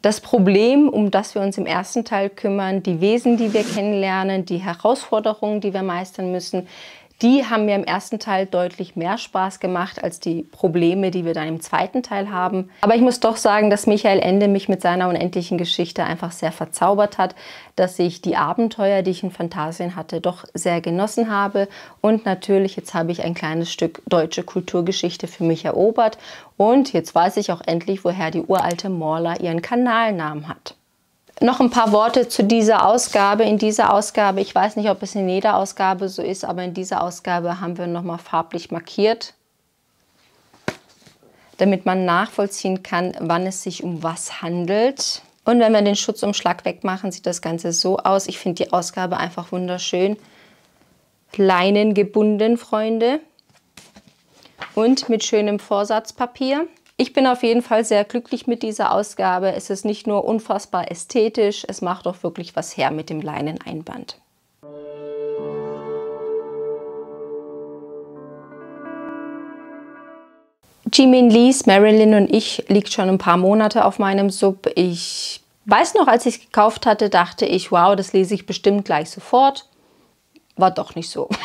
das Problem, um das wir uns im ersten Teil kümmern, die Wesen, die wir kennenlernen, die Herausforderungen, die wir meistern müssen, die haben mir im ersten Teil deutlich mehr Spaß gemacht als die Probleme, die wir dann im zweiten Teil haben. Aber ich muss doch sagen, dass Michael Ende mich mit seiner unendlichen Geschichte einfach sehr verzaubert hat, dass ich die Abenteuer, die ich in Fantasien hatte, doch sehr genossen habe. Und natürlich, jetzt habe ich ein kleines Stück deutsche Kulturgeschichte für mich erobert. Und jetzt weiß ich auch endlich, woher die uralte Morla ihren Kanalnamen hat. Noch ein paar Worte zu dieser Ausgabe. In dieser Ausgabe, ich weiß nicht, ob es in jeder Ausgabe so ist, aber in dieser Ausgabe haben wir nochmal farblich markiert, damit man nachvollziehen kann, wann es sich um was handelt. Und wenn wir den Schutzumschlag wegmachen, sieht das Ganze so aus. Ich finde die Ausgabe einfach wunderschön. Leinen gebunden, Freunde. Und mit schönem Vorsatzpapier. Ich bin auf jeden Fall sehr glücklich mit dieser Ausgabe. Es ist nicht nur unfassbar ästhetisch, es macht auch wirklich was her mit dem Leineneinband. Jimin Lees, Marilyn und ich liegt schon ein paar Monate auf meinem Sub. Ich weiß noch, als ich es gekauft hatte, dachte ich, wow, das lese ich bestimmt gleich sofort. War doch nicht so. [LAUGHS]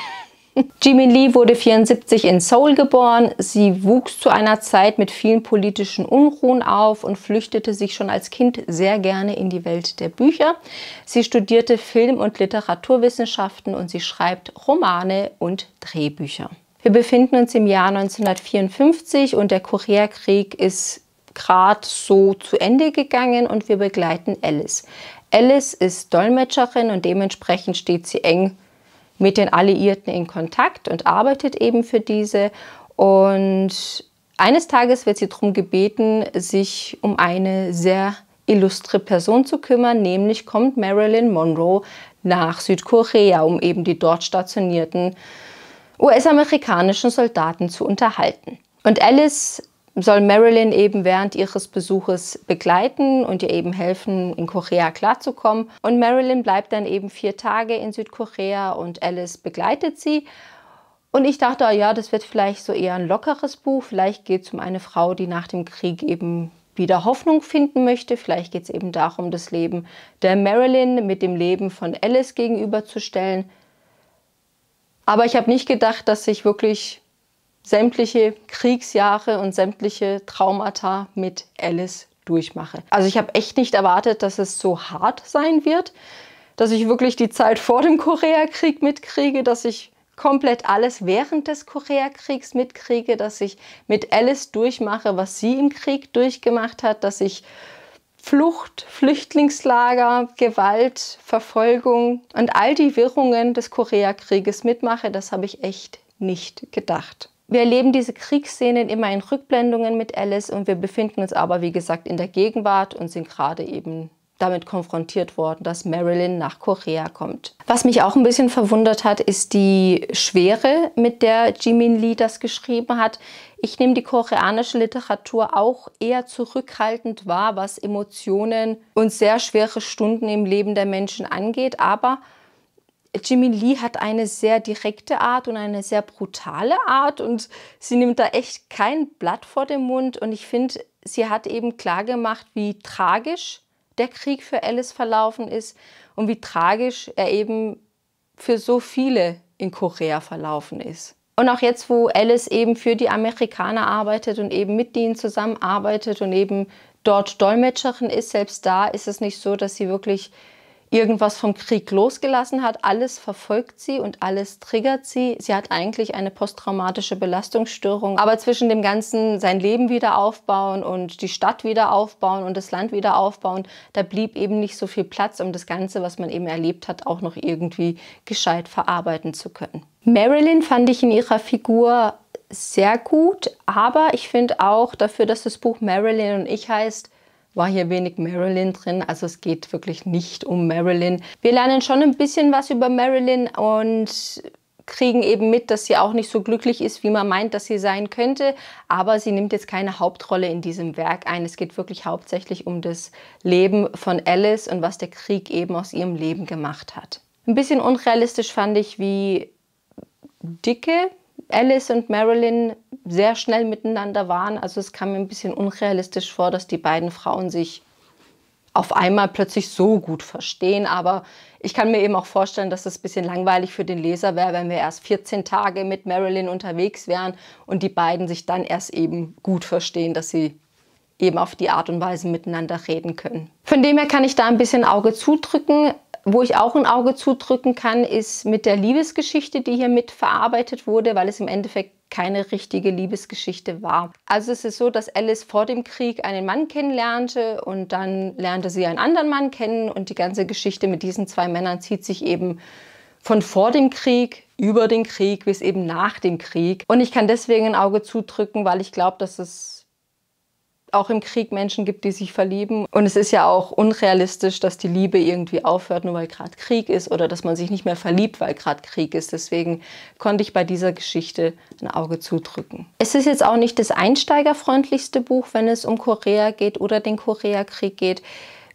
Jimin Lee wurde 74 in Seoul geboren. Sie wuchs zu einer Zeit mit vielen politischen Unruhen auf und flüchtete sich schon als Kind sehr gerne in die Welt der Bücher. Sie studierte Film- und Literaturwissenschaften und sie schreibt Romane und Drehbücher. Wir befinden uns im Jahr 1954 und der Koreakrieg ist gerade so zu Ende gegangen und wir begleiten Alice. Alice ist Dolmetscherin und dementsprechend steht sie eng mit den Alliierten in Kontakt und arbeitet eben für diese. Und eines Tages wird sie darum gebeten, sich um eine sehr illustre Person zu kümmern, nämlich kommt Marilyn Monroe nach Südkorea, um eben die dort stationierten US-amerikanischen Soldaten zu unterhalten. Und Alice soll Marilyn eben während ihres Besuches begleiten und ihr eben helfen, in Korea klarzukommen. Und Marilyn bleibt dann eben vier Tage in Südkorea und Alice begleitet sie. Und ich dachte, ja, das wird vielleicht so eher ein lockeres Buch. Vielleicht geht es um eine Frau, die nach dem Krieg eben wieder Hoffnung finden möchte. Vielleicht geht es eben darum, das Leben der Marilyn mit dem Leben von Alice gegenüberzustellen. Aber ich habe nicht gedacht, dass ich wirklich sämtliche Kriegsjahre und sämtliche Traumata mit Alice durchmache. Also ich habe echt nicht erwartet, dass es so hart sein wird, dass ich wirklich die Zeit vor dem Koreakrieg mitkriege, dass ich komplett alles während des Koreakriegs mitkriege, dass ich mit Alice durchmache, was sie im Krieg durchgemacht hat, dass ich Flucht, Flüchtlingslager, Gewalt, Verfolgung und all die Wirrungen des Koreakrieges mitmache, das habe ich echt nicht gedacht. Wir erleben diese Kriegsszenen immer in Rückblendungen mit Alice und wir befinden uns aber, wie gesagt, in der Gegenwart und sind gerade eben damit konfrontiert worden, dass Marilyn nach Korea kommt. Was mich auch ein bisschen verwundert hat, ist die Schwere, mit der Jimin Lee das geschrieben hat. Ich nehme die koreanische Literatur auch eher zurückhaltend wahr, was Emotionen und sehr schwere Stunden im Leben der Menschen angeht, aber Jimmy Lee hat eine sehr direkte Art und eine sehr brutale Art und sie nimmt da echt kein Blatt vor den Mund und ich finde, sie hat eben klargemacht, wie tragisch der Krieg für Alice verlaufen ist und wie tragisch er eben für so viele in Korea verlaufen ist. Und auch jetzt, wo Alice eben für die Amerikaner arbeitet und eben mit ihnen zusammenarbeitet und eben dort Dolmetscherin ist, selbst da ist es nicht so, dass sie wirklich irgendwas vom Krieg losgelassen hat. Alles verfolgt sie und alles triggert sie. Sie hat eigentlich eine posttraumatische Belastungsstörung. Aber zwischen dem Ganzen sein Leben wieder aufbauen und die Stadt wieder aufbauen und das Land wieder aufbauen, da blieb eben nicht so viel Platz, um das Ganze, was man eben erlebt hat, auch noch irgendwie gescheit verarbeiten zu können. Marilyn fand ich in ihrer Figur sehr gut, aber ich finde auch dafür, dass das Buch Marilyn und ich heißt, war hier wenig Marilyn drin, also es geht wirklich nicht um Marilyn. Wir lernen schon ein bisschen was über Marilyn und kriegen eben mit, dass sie auch nicht so glücklich ist, wie man meint, dass sie sein könnte. Aber sie nimmt jetzt keine Hauptrolle in diesem Werk ein. Es geht wirklich hauptsächlich um das Leben von Alice und was der Krieg eben aus ihrem Leben gemacht hat. Ein bisschen unrealistisch fand ich, wie dicke Alice und Marilyn sehr schnell miteinander waren. Also es kam mir ein bisschen unrealistisch vor, dass die beiden Frauen sich auf einmal plötzlich so gut verstehen. Aber ich kann mir eben auch vorstellen, dass es ein bisschen langweilig für den Leser wäre, wenn wir erst 14 Tage mit Marilyn unterwegs wären und die beiden sich dann erst eben gut verstehen, dass sie eben auf die Art und Weise miteinander reden können. Von dem her kann ich da ein bisschen Auge zudrücken. Wo ich auch ein Auge zudrücken kann, ist mit der Liebesgeschichte, die hier mitverarbeitet wurde, weil es im Endeffekt keine richtige Liebesgeschichte war. Also es ist so, dass Alice vor dem Krieg einen Mann kennenlernte und dann lernte sie einen anderen Mann kennen und die ganze Geschichte mit diesen zwei Männern zieht sich eben von vor dem Krieg über den Krieg bis eben nach dem Krieg. Und ich kann deswegen ein Auge zudrücken, weil ich glaube, dass es auch im Krieg Menschen gibt, die sich verlieben. Und es ist ja auch unrealistisch, dass die Liebe irgendwie aufhört, nur weil gerade Krieg ist oder dass man sich nicht mehr verliebt, weil gerade Krieg ist. Deswegen konnte ich bei dieser Geschichte ein Auge zudrücken. Es ist jetzt auch nicht das einsteigerfreundlichste Buch, wenn es um Korea geht oder den Koreakrieg geht.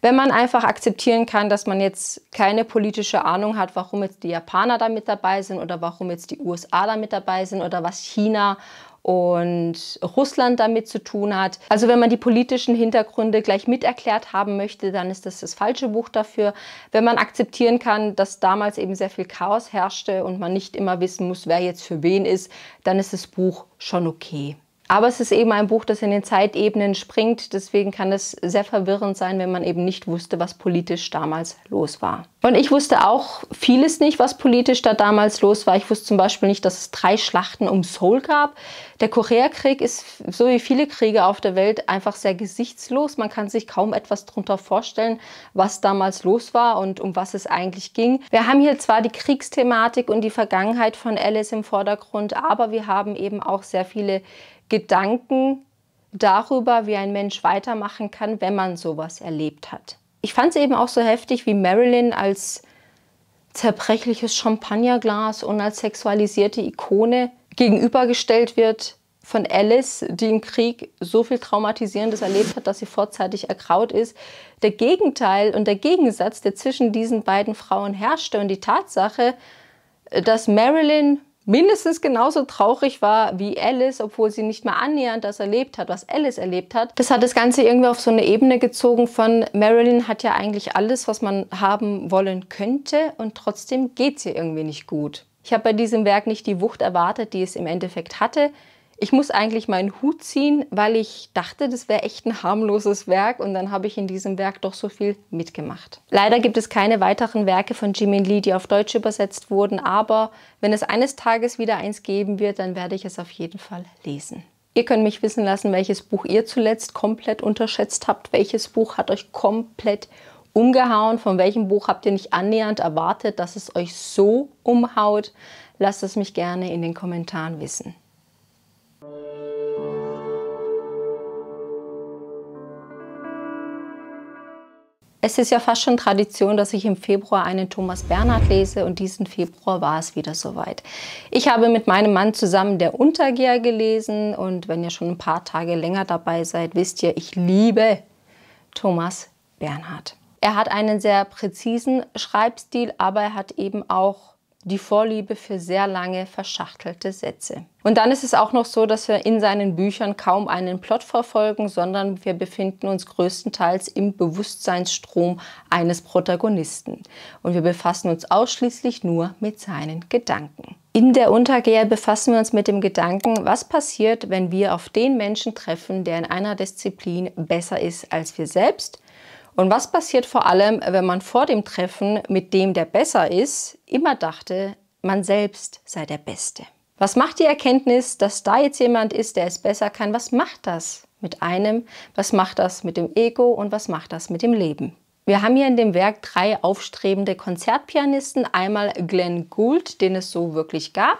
Wenn man einfach akzeptieren kann, dass man jetzt keine politische Ahnung hat, warum jetzt die Japaner da mit dabei sind oder warum jetzt die USA da mit dabei sind oder was China und Russland damit zu tun hat. Also wenn man die politischen Hintergründe gleich miterklärt haben möchte, dann ist das das falsche Buch dafür. Wenn man akzeptieren kann, dass damals eben sehr viel Chaos herrschte und man nicht immer wissen muss, wer jetzt für wen ist, dann ist das Buch schon okay. Aber es ist eben ein Buch, das in den Zeitebenen springt. Deswegen kann es sehr verwirrend sein, wenn man eben nicht wusste, was politisch damals los war. Und ich wusste auch vieles nicht, was politisch da damals los war. Ich wusste zum Beispiel nicht, dass es drei Schlachten um Seoul gab. Der Koreakrieg ist, so wie viele Kriege auf der Welt, einfach sehr gesichtslos. Man kann sich kaum etwas darunter vorstellen, was damals los war und um was es eigentlich ging. Wir haben hier zwar die Kriegsthematik und die Vergangenheit von Alice im Vordergrund, aber wir haben eben auch sehr viele Gedanken darüber, wie ein Mensch weitermachen kann, wenn man sowas erlebt hat. Ich fand es eben auch so heftig, wie Marilyn als zerbrechliches Champagnerglas und als sexualisierte Ikone gegenübergestellt wird von Alice, die im Krieg so viel Traumatisierendes erlebt hat, dass sie vorzeitig erkraut ist. Der Gegenteil und der Gegensatz, der zwischen diesen beiden Frauen herrschte und die Tatsache, dass Marilyn mindestens genauso traurig war wie Alice, obwohl sie nicht mal annähernd das erlebt hat, was Alice erlebt hat. Das hat das Ganze irgendwie auf so eine Ebene gezogen von Marilyn hat ja eigentlich alles, was man haben wollen könnte und trotzdem geht es ihr irgendwie nicht gut. Ich habe bei diesem Werk nicht die Wucht erwartet, die es im Endeffekt hatte. Ich muss eigentlich meinen Hut ziehen, weil ich dachte, das wäre echt ein harmloses Werk und dann habe ich in diesem Werk doch so viel mitgemacht. Leider gibt es keine weiteren Werke von Jimin Lee, die auf Deutsch übersetzt wurden, aber wenn es eines Tages wieder eins geben wird, dann werde ich es auf jeden Fall lesen. Ihr könnt mich wissen lassen, welches Buch ihr zuletzt komplett unterschätzt habt, welches Buch hat euch komplett umgehauen, von welchem Buch habt ihr nicht annähernd erwartet, dass es euch so umhaut. Lasst es mich gerne in den Kommentaren wissen. Es ist ja fast schon Tradition, dass ich im Februar einen Thomas Bernhard lese und diesen Februar war es wieder soweit. Ich habe mit meinem Mann zusammen Der Untergeher gelesen und wenn ihr schon ein paar Tage länger dabei seid, wisst ihr, ich liebe Thomas Bernhard. Er hat einen sehr präzisen Schreibstil, aber er hat eben auch die Vorliebe für sehr lange verschachtelte Sätze. Und dann ist es auch noch so, dass wir in seinen Büchern kaum einen Plot verfolgen, sondern wir befinden uns größtenteils im Bewusstseinsstrom eines Protagonisten. Und wir befassen uns ausschließlich nur mit seinen Gedanken. In der Untergehe befassen wir uns mit dem Gedanken, was passiert, wenn wir auf den Menschen treffen, der in einer Disziplin besser ist als wir selbst und was passiert vor allem, wenn man vor dem Treffen mit dem, der besser ist, immer dachte, man selbst sei der Beste? Was macht die Erkenntnis, dass da jetzt jemand ist, der es besser kann? Was macht das mit einem? Was macht das mit dem Ego und was macht das mit dem Leben? Wir haben hier in dem Werk drei aufstrebende Konzertpianisten. Einmal Glenn Gould, den es so wirklich gab.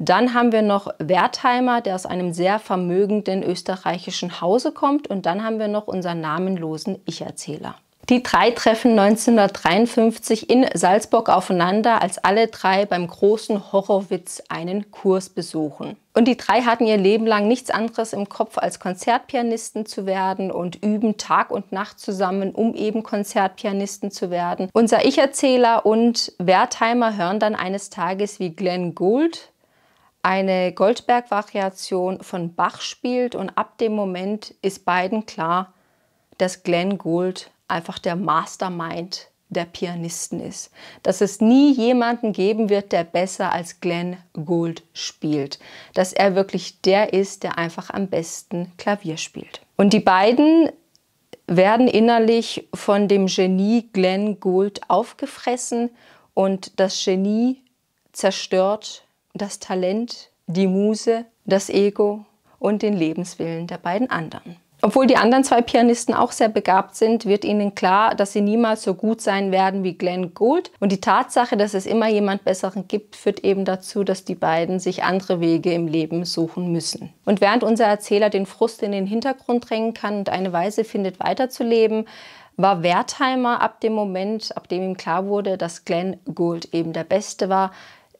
Dann haben wir noch Wertheimer, der aus einem sehr vermögenden österreichischen Hause kommt. Und dann haben wir noch unseren namenlosen Ich-Erzähler. Die drei treffen 1953 in Salzburg aufeinander, als alle drei beim großen Horrorwitz einen Kurs besuchen. Und die drei hatten ihr Leben lang nichts anderes im Kopf, als Konzertpianisten zu werden und üben Tag und Nacht zusammen, um eben Konzertpianisten zu werden. Unser Ich-Erzähler und Wertheimer hören dann eines Tages, wie Glenn Gould eine Goldberg-Variation von Bach spielt und ab dem Moment ist beiden klar, dass Glenn Gould einfach der Mastermind der Pianisten ist. Dass es nie jemanden geben wird, der besser als Glenn Gould spielt. Dass er wirklich der ist, der einfach am besten Klavier spielt. Und die beiden werden innerlich von dem Genie Glenn Gould aufgefressen und das Genie zerstört das Talent, die Muse, das Ego und den Lebenswillen der beiden anderen. Obwohl die anderen zwei Pianisten auch sehr begabt sind, wird ihnen klar, dass sie niemals so gut sein werden wie Glenn Gould. Und die Tatsache, dass es immer jemand Besseren gibt, führt eben dazu, dass die beiden sich andere Wege im Leben suchen müssen. Und während unser Erzähler den Frust in den Hintergrund drängen kann und eine Weise findet, weiterzuleben, war Wertheimer ab dem Moment, ab dem ihm klar wurde, dass Glenn Gould eben der Beste war,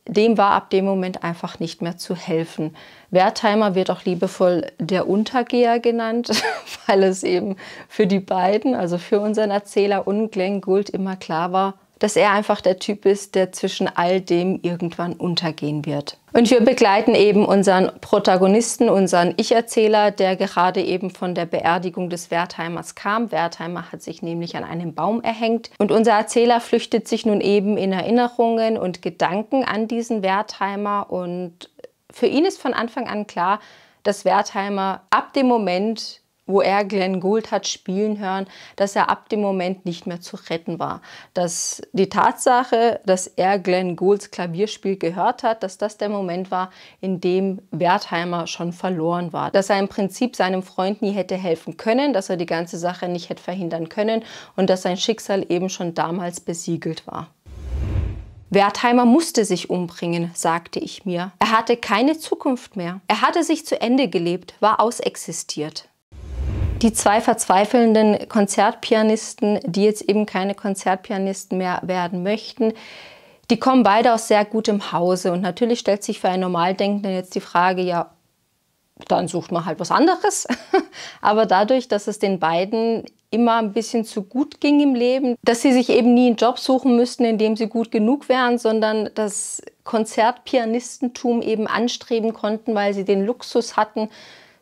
dem war ab dem Moment einfach nicht mehr zu helfen. Wertheimer wird auch liebevoll der Untergeher genannt, [LAUGHS] weil es eben für die beiden, also für unseren Erzähler und Glenn Gould immer klar war, dass er einfach der Typ ist, der zwischen all dem irgendwann untergehen wird. Und wir begleiten eben unseren Protagonisten, unseren Ich-Erzähler, der gerade eben von der Beerdigung des Wertheimers kam. Wertheimer hat sich nämlich an einem Baum erhängt und unser Erzähler flüchtet sich nun eben in Erinnerungen und Gedanken an diesen Wertheimer und für ihn ist von Anfang an klar, dass Wertheimer ab dem Moment, wo er Glenn Gould hat spielen hören, dass er ab dem Moment nicht mehr zu retten war. Dass die Tatsache, dass er Glenn Goulds Klavierspiel gehört hat, dass das der Moment war, in dem Wertheimer schon verloren war. Dass er im Prinzip seinem Freund nie hätte helfen können, dass er die ganze Sache nicht hätte verhindern können und dass sein Schicksal eben schon damals besiegelt war. Wertheimer musste sich umbringen, sagte ich mir. Er hatte keine Zukunft mehr. Er hatte sich zu Ende gelebt, war ausexistiert. Die zwei verzweifelnden Konzertpianisten, die jetzt eben keine Konzertpianisten mehr werden möchten, die kommen beide aus sehr gutem Hause. Und natürlich stellt sich für einen Normaldenkenden jetzt die Frage, ja, dann sucht man halt was anderes. [LAUGHS] Aber dadurch, dass es den beiden immer ein bisschen zu gut ging im Leben, dass sie sich eben nie einen Job suchen müssten, in dem sie gut genug wären, sondern das Konzertpianistentum eben anstreben konnten, weil sie den Luxus hatten,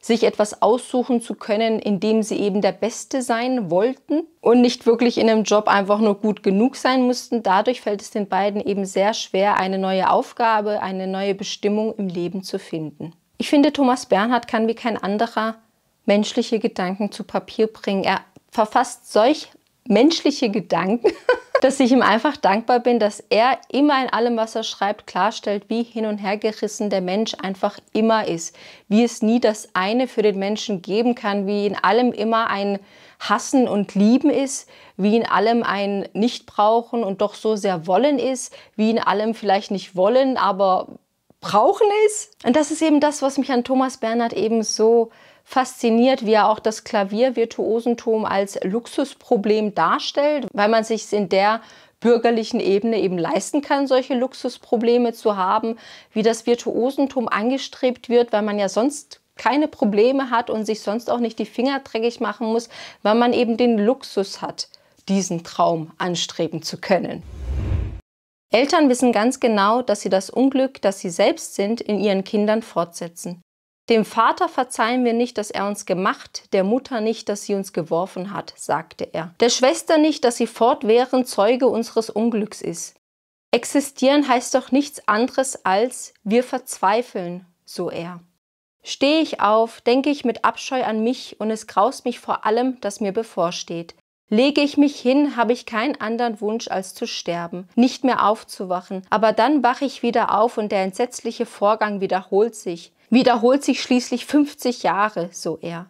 sich etwas aussuchen zu können, in dem sie eben der Beste sein wollten und nicht wirklich in einem Job einfach nur gut genug sein mussten. Dadurch fällt es den beiden eben sehr schwer, eine neue Aufgabe, eine neue Bestimmung im Leben zu finden. Ich finde, Thomas Bernhard kann wie kein anderer menschliche Gedanken zu Papier bringen. Er verfasst solch menschliche Gedanken, [LAUGHS] dass ich ihm einfach dankbar bin, dass er immer in allem, was er schreibt, klarstellt, wie hin und her gerissen der Mensch einfach immer ist. Wie es nie das eine für den Menschen geben kann, wie in allem immer ein Hassen und Lieben ist, wie in allem ein Nichtbrauchen und doch so sehr wollen ist, wie in allem vielleicht nicht wollen, aber brauchen ist. Und das ist eben das, was mich an Thomas Bernhard eben so fasziniert, wie er auch das Klaviervirtuosentum als Luxusproblem darstellt, weil man sich in der bürgerlichen Ebene eben leisten kann, solche Luxusprobleme zu haben, wie das Virtuosentum angestrebt wird, weil man ja sonst keine Probleme hat und sich sonst auch nicht die Finger dreckig machen muss, weil man eben den Luxus hat, diesen Traum anstreben zu können. Eltern wissen ganz genau, dass sie das Unglück, das sie selbst sind, in ihren Kindern fortsetzen. Dem Vater verzeihen wir nicht, dass er uns gemacht, der Mutter nicht, dass sie uns geworfen hat, sagte er. Der Schwester nicht, dass sie fortwährend Zeuge unseres Unglücks ist. Existieren heißt doch nichts anderes als wir verzweifeln, so er. Stehe ich auf, denke ich mit Abscheu an mich und es graust mich vor allem, das mir bevorsteht. Lege ich mich hin, habe ich keinen anderen Wunsch als zu sterben, nicht mehr aufzuwachen, aber dann wache ich wieder auf und der entsetzliche Vorgang wiederholt sich wiederholt sich schließlich 50 Jahre, so er.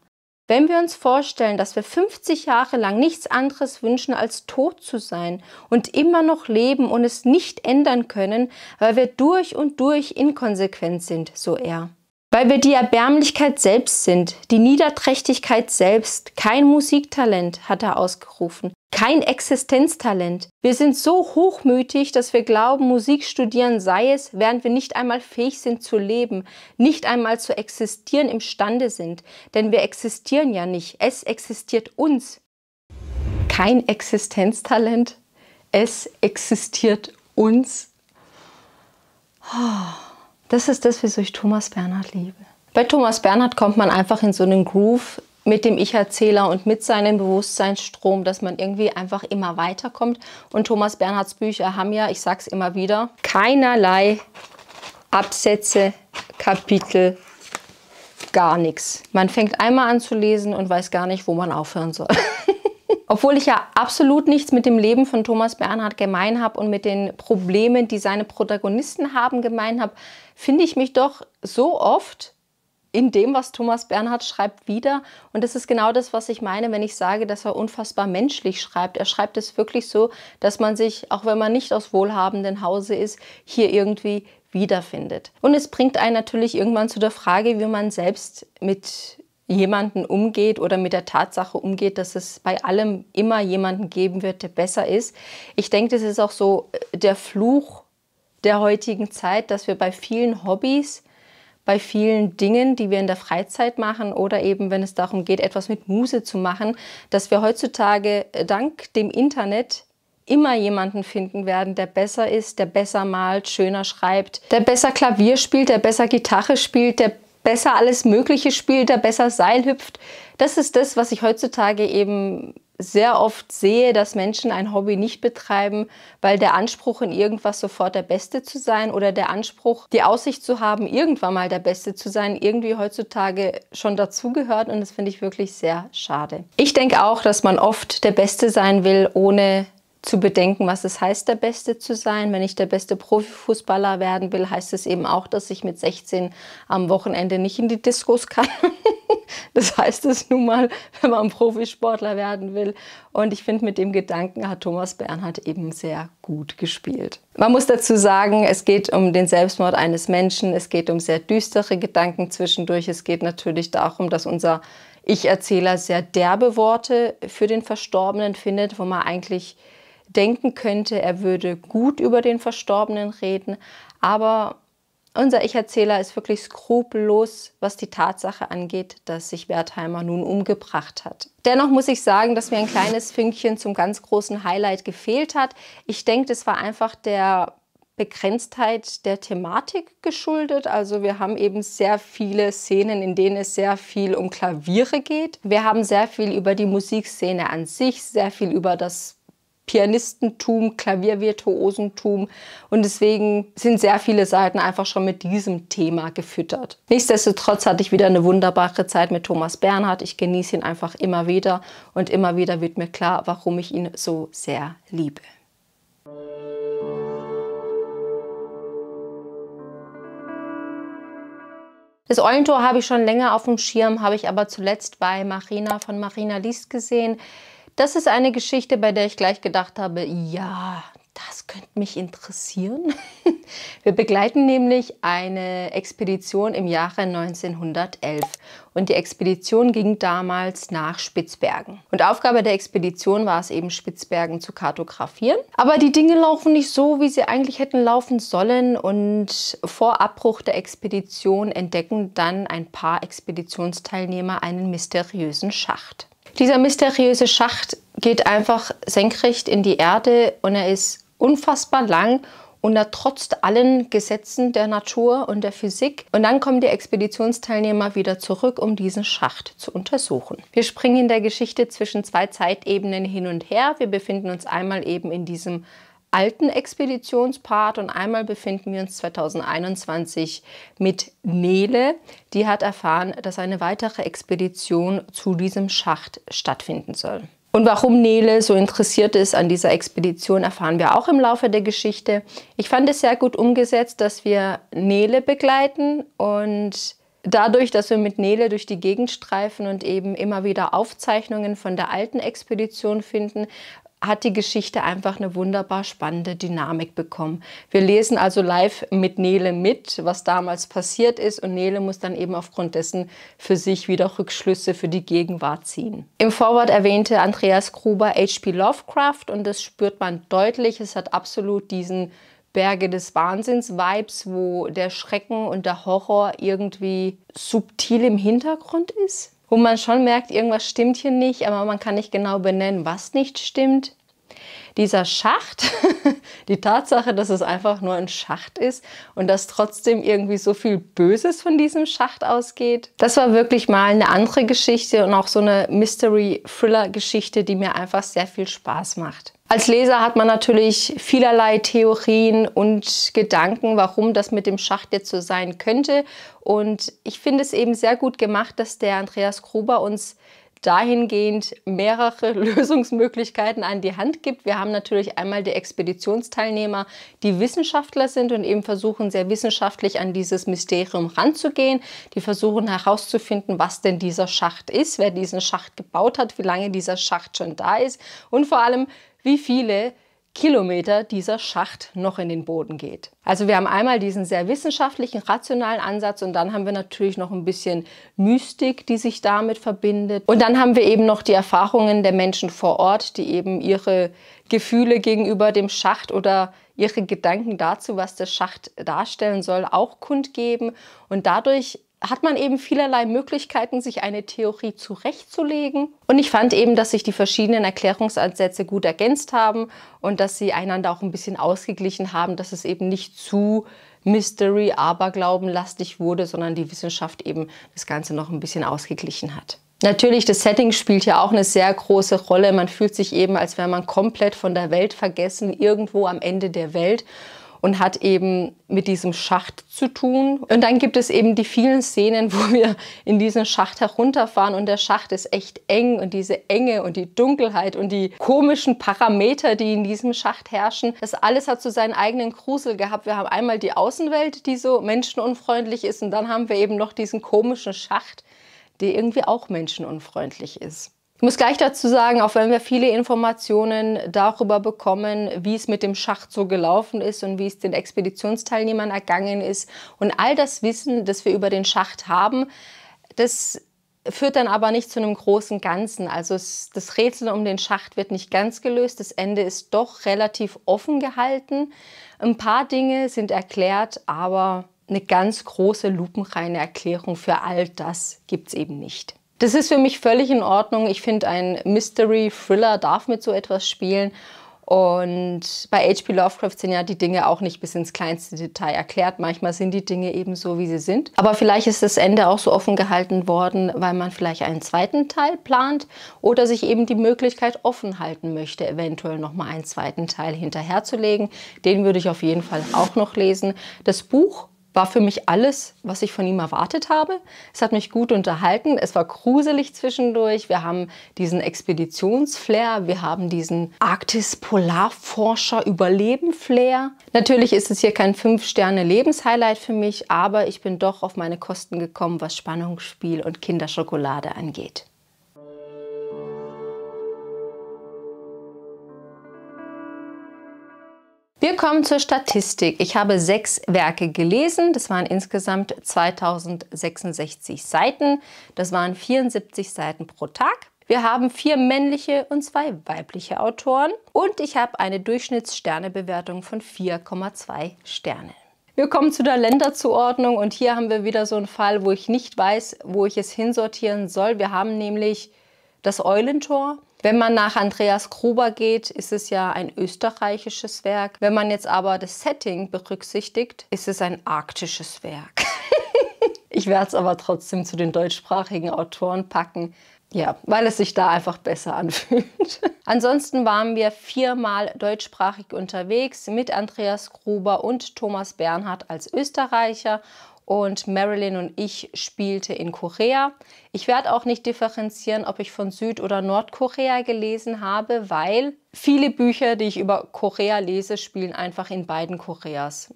Wenn wir uns vorstellen, dass wir 50 Jahre lang nichts anderes wünschen, als tot zu sein und immer noch leben und es nicht ändern können, weil wir durch und durch inkonsequent sind, so er. Weil wir die Erbärmlichkeit selbst sind, die Niederträchtigkeit selbst, kein Musiktalent, hat er ausgerufen, kein Existenztalent. Wir sind so hochmütig, dass wir glauben, Musik studieren sei es, während wir nicht einmal fähig sind zu leben, nicht einmal zu existieren imstande sind. Denn wir existieren ja nicht. Es existiert uns. Kein Existenztalent. Es existiert uns. Ah, das ist das, wieso ich Thomas Bernhard liebe. Bei Thomas Bernhard kommt man einfach in so einen Groove, mit dem Ich-Erzähler und mit seinem Bewusstseinsstrom, dass man irgendwie einfach immer weiterkommt. Und Thomas Bernhards Bücher haben ja, ich sage es immer wieder, keinerlei Absätze, Kapitel, gar nichts. Man fängt einmal an zu lesen und weiß gar nicht, wo man aufhören soll. [LAUGHS] Obwohl ich ja absolut nichts mit dem Leben von Thomas Bernhard gemein habe und mit den Problemen, die seine Protagonisten haben, gemein habe, finde ich mich doch so oft in dem, was Thomas Bernhard schreibt, wieder. Und das ist genau das, was ich meine, wenn ich sage, dass er unfassbar menschlich schreibt. Er schreibt es wirklich so, dass man sich, auch wenn man nicht aus wohlhabendem Hause ist, hier irgendwie wiederfindet. Und es bringt einen natürlich irgendwann zu der Frage, wie man selbst mit jemanden umgeht oder mit der Tatsache umgeht, dass es bei allem immer jemanden geben wird, der besser ist. Ich denke, das ist auch so äh, der Fluch der heutigen Zeit, dass wir bei vielen Hobbys bei vielen Dingen, die wir in der Freizeit machen oder eben, wenn es darum geht, etwas mit Muse zu machen, dass wir heutzutage äh, dank dem Internet immer jemanden finden werden, der besser ist, der besser malt, schöner schreibt, der besser Klavier spielt, der besser Gitarre spielt, der besser alles Mögliche spielt, der besser Seil hüpft. Das ist das, was ich heutzutage eben sehr oft sehe, dass Menschen ein Hobby nicht betreiben, weil der Anspruch in irgendwas sofort der Beste zu sein oder der Anspruch, die Aussicht zu haben, irgendwann mal der Beste zu sein, irgendwie heutzutage schon dazugehört und das finde ich wirklich sehr schade. Ich denke auch, dass man oft der Beste sein will, ohne zu bedenken, was es heißt, der Beste zu sein. Wenn ich der beste Profifußballer werden will, heißt es eben auch, dass ich mit 16 am Wochenende nicht in die Diskos kann. [LAUGHS] das heißt es nun mal, wenn man Profisportler werden will. Und ich finde, mit dem Gedanken hat Thomas Bernhard eben sehr gut gespielt. Man muss dazu sagen, es geht um den Selbstmord eines Menschen, es geht um sehr düstere Gedanken zwischendurch, es geht natürlich darum, dass unser Ich-Erzähler sehr derbe Worte für den Verstorbenen findet, wo man eigentlich denken könnte, er würde gut über den Verstorbenen reden, aber unser Ich-Erzähler ist wirklich skrupellos, was die Tatsache angeht, dass sich Wertheimer nun umgebracht hat. Dennoch muss ich sagen, dass mir ein kleines Fünkchen zum ganz großen Highlight gefehlt hat. Ich denke, das war einfach der Begrenztheit der Thematik geschuldet. Also wir haben eben sehr viele Szenen, in denen es sehr viel um Klaviere geht. Wir haben sehr viel über die Musikszene an sich, sehr viel über das Pianistentum, Klaviervirtuosentum und deswegen sind sehr viele Seiten einfach schon mit diesem Thema gefüttert. Nichtsdestotrotz hatte ich wieder eine wunderbare Zeit mit Thomas Bernhard. Ich genieße ihn einfach immer wieder und immer wieder wird mir klar, warum ich ihn so sehr liebe. Das Eulentor habe ich schon länger auf dem Schirm, habe ich aber zuletzt bei Marina von Marina Liest gesehen. Das ist eine Geschichte, bei der ich gleich gedacht habe, ja, das könnte mich interessieren. [LAUGHS] Wir begleiten nämlich eine Expedition im Jahre 1911 und die Expedition ging damals nach Spitzbergen. Und Aufgabe der Expedition war es eben, Spitzbergen zu kartografieren. Aber die Dinge laufen nicht so, wie sie eigentlich hätten laufen sollen und vor Abbruch der Expedition entdecken dann ein paar Expeditionsteilnehmer einen mysteriösen Schacht. Dieser mysteriöse Schacht geht einfach senkrecht in die Erde und er ist unfassbar lang und er trotzt allen Gesetzen der Natur und der Physik. Und dann kommen die Expeditionsteilnehmer wieder zurück, um diesen Schacht zu untersuchen. Wir springen in der Geschichte zwischen zwei Zeitebenen hin und her. Wir befinden uns einmal eben in diesem alten Expeditionspart und einmal befinden wir uns 2021 mit Nele. Die hat erfahren, dass eine weitere Expedition zu diesem Schacht stattfinden soll. Und warum Nele so interessiert ist an dieser Expedition, erfahren wir auch im Laufe der Geschichte. Ich fand es sehr gut umgesetzt, dass wir Nele begleiten und dadurch, dass wir mit Nele durch die Gegend streifen und eben immer wieder Aufzeichnungen von der alten Expedition finden, hat die Geschichte einfach eine wunderbar spannende Dynamik bekommen. Wir lesen also live mit Nele mit, was damals passiert ist und Nele muss dann eben aufgrund dessen für sich wieder Rückschlüsse für die Gegenwart ziehen. Im Vorwort erwähnte Andreas Gruber H.P. Lovecraft und das spürt man deutlich. Es hat absolut diesen Berge des Wahnsinns-Vibes, wo der Schrecken und der Horror irgendwie subtil im Hintergrund ist wo man schon merkt, irgendwas stimmt hier nicht, aber man kann nicht genau benennen, was nicht stimmt. Dieser Schacht, [LAUGHS] die Tatsache, dass es einfach nur ein Schacht ist und dass trotzdem irgendwie so viel Böses von diesem Schacht ausgeht, das war wirklich mal eine andere Geschichte und auch so eine Mystery-Thriller-Geschichte, die mir einfach sehr viel Spaß macht. Als Leser hat man natürlich vielerlei Theorien und Gedanken, warum das mit dem Schacht jetzt so sein könnte. Und ich finde es eben sehr gut gemacht, dass der Andreas Gruber uns dahingehend mehrere [LAUGHS] Lösungsmöglichkeiten an die Hand gibt. Wir haben natürlich einmal die Expeditionsteilnehmer, die Wissenschaftler sind und eben versuchen, sehr wissenschaftlich an dieses Mysterium ranzugehen. Die versuchen herauszufinden, was denn dieser Schacht ist, wer diesen Schacht gebaut hat, wie lange dieser Schacht schon da ist und vor allem, wie viele Kilometer dieser Schacht noch in den Boden geht. Also wir haben einmal diesen sehr wissenschaftlichen, rationalen Ansatz und dann haben wir natürlich noch ein bisschen Mystik, die sich damit verbindet. Und dann haben wir eben noch die Erfahrungen der Menschen vor Ort, die eben ihre Gefühle gegenüber dem Schacht oder ihre Gedanken dazu, was der Schacht darstellen soll, auch kundgeben. Und dadurch hat man eben vielerlei Möglichkeiten, sich eine Theorie zurechtzulegen. Und ich fand eben, dass sich die verschiedenen Erklärungsansätze gut ergänzt haben und dass sie einander auch ein bisschen ausgeglichen haben, dass es eben nicht zu Mystery, Aberglauben lastig wurde, sondern die Wissenschaft eben das Ganze noch ein bisschen ausgeglichen hat. Natürlich, das Setting spielt ja auch eine sehr große Rolle. Man fühlt sich eben, als wäre man komplett von der Welt vergessen, irgendwo am Ende der Welt und hat eben mit diesem Schacht zu tun. Und dann gibt es eben die vielen Szenen, wo wir in diesen Schacht herunterfahren und der Schacht ist echt eng und diese Enge und die Dunkelheit und die komischen Parameter, die in diesem Schacht herrschen, das alles hat so seinen eigenen Krusel gehabt. Wir haben einmal die Außenwelt, die so menschenunfreundlich ist und dann haben wir eben noch diesen komischen Schacht, der irgendwie auch menschenunfreundlich ist. Ich muss gleich dazu sagen, auch wenn wir viele Informationen darüber bekommen, wie es mit dem Schacht so gelaufen ist und wie es den Expeditionsteilnehmern ergangen ist und all das Wissen, das wir über den Schacht haben, das führt dann aber nicht zu einem großen Ganzen. Also es, das Rätsel um den Schacht wird nicht ganz gelöst, das Ende ist doch relativ offen gehalten. Ein paar Dinge sind erklärt, aber eine ganz große lupenreine Erklärung für all das gibt es eben nicht. Das ist für mich völlig in Ordnung. Ich finde, ein Mystery-Thriller darf mit so etwas spielen. Und bei H.P. Lovecraft sind ja die Dinge auch nicht bis ins kleinste Detail erklärt. Manchmal sind die Dinge eben so, wie sie sind. Aber vielleicht ist das Ende auch so offen gehalten worden, weil man vielleicht einen zweiten Teil plant oder sich eben die Möglichkeit offen halten möchte, eventuell nochmal einen zweiten Teil hinterherzulegen. Den würde ich auf jeden Fall auch noch lesen. Das Buch war für mich alles, was ich von ihm erwartet habe. Es hat mich gut unterhalten. Es war gruselig zwischendurch. Wir haben diesen Expeditionsflair, wir haben diesen Arktis-Polarforscher-Überleben-Flair. Natürlich ist es hier kein 5-Sterne-Lebenshighlight für mich, aber ich bin doch auf meine Kosten gekommen, was Spannungsspiel und Kinderschokolade angeht. Wir kommen zur Statistik. Ich habe sechs Werke gelesen. Das waren insgesamt 2066 Seiten. Das waren 74 Seiten pro Tag. Wir haben vier männliche und zwei weibliche Autoren. Und ich habe eine Durchschnittssternebewertung von 4,2 Sternen. Wir kommen zu der Länderzuordnung und hier haben wir wieder so einen Fall, wo ich nicht weiß, wo ich es hinsortieren soll. Wir haben nämlich das Eulentor, wenn man nach Andreas Gruber geht, ist es ja ein österreichisches Werk. Wenn man jetzt aber das Setting berücksichtigt, ist es ein arktisches Werk. [LAUGHS] ich werde es aber trotzdem zu den deutschsprachigen Autoren packen. Ja, weil es sich da einfach besser anfühlt. [LAUGHS] Ansonsten waren wir viermal deutschsprachig unterwegs mit Andreas Gruber und Thomas Bernhard als Österreicher und Marilyn und ich spielte in Korea. Ich werde auch nicht differenzieren, ob ich von Süd- oder Nordkorea gelesen habe, weil viele Bücher, die ich über Korea lese, spielen einfach in beiden Koreas.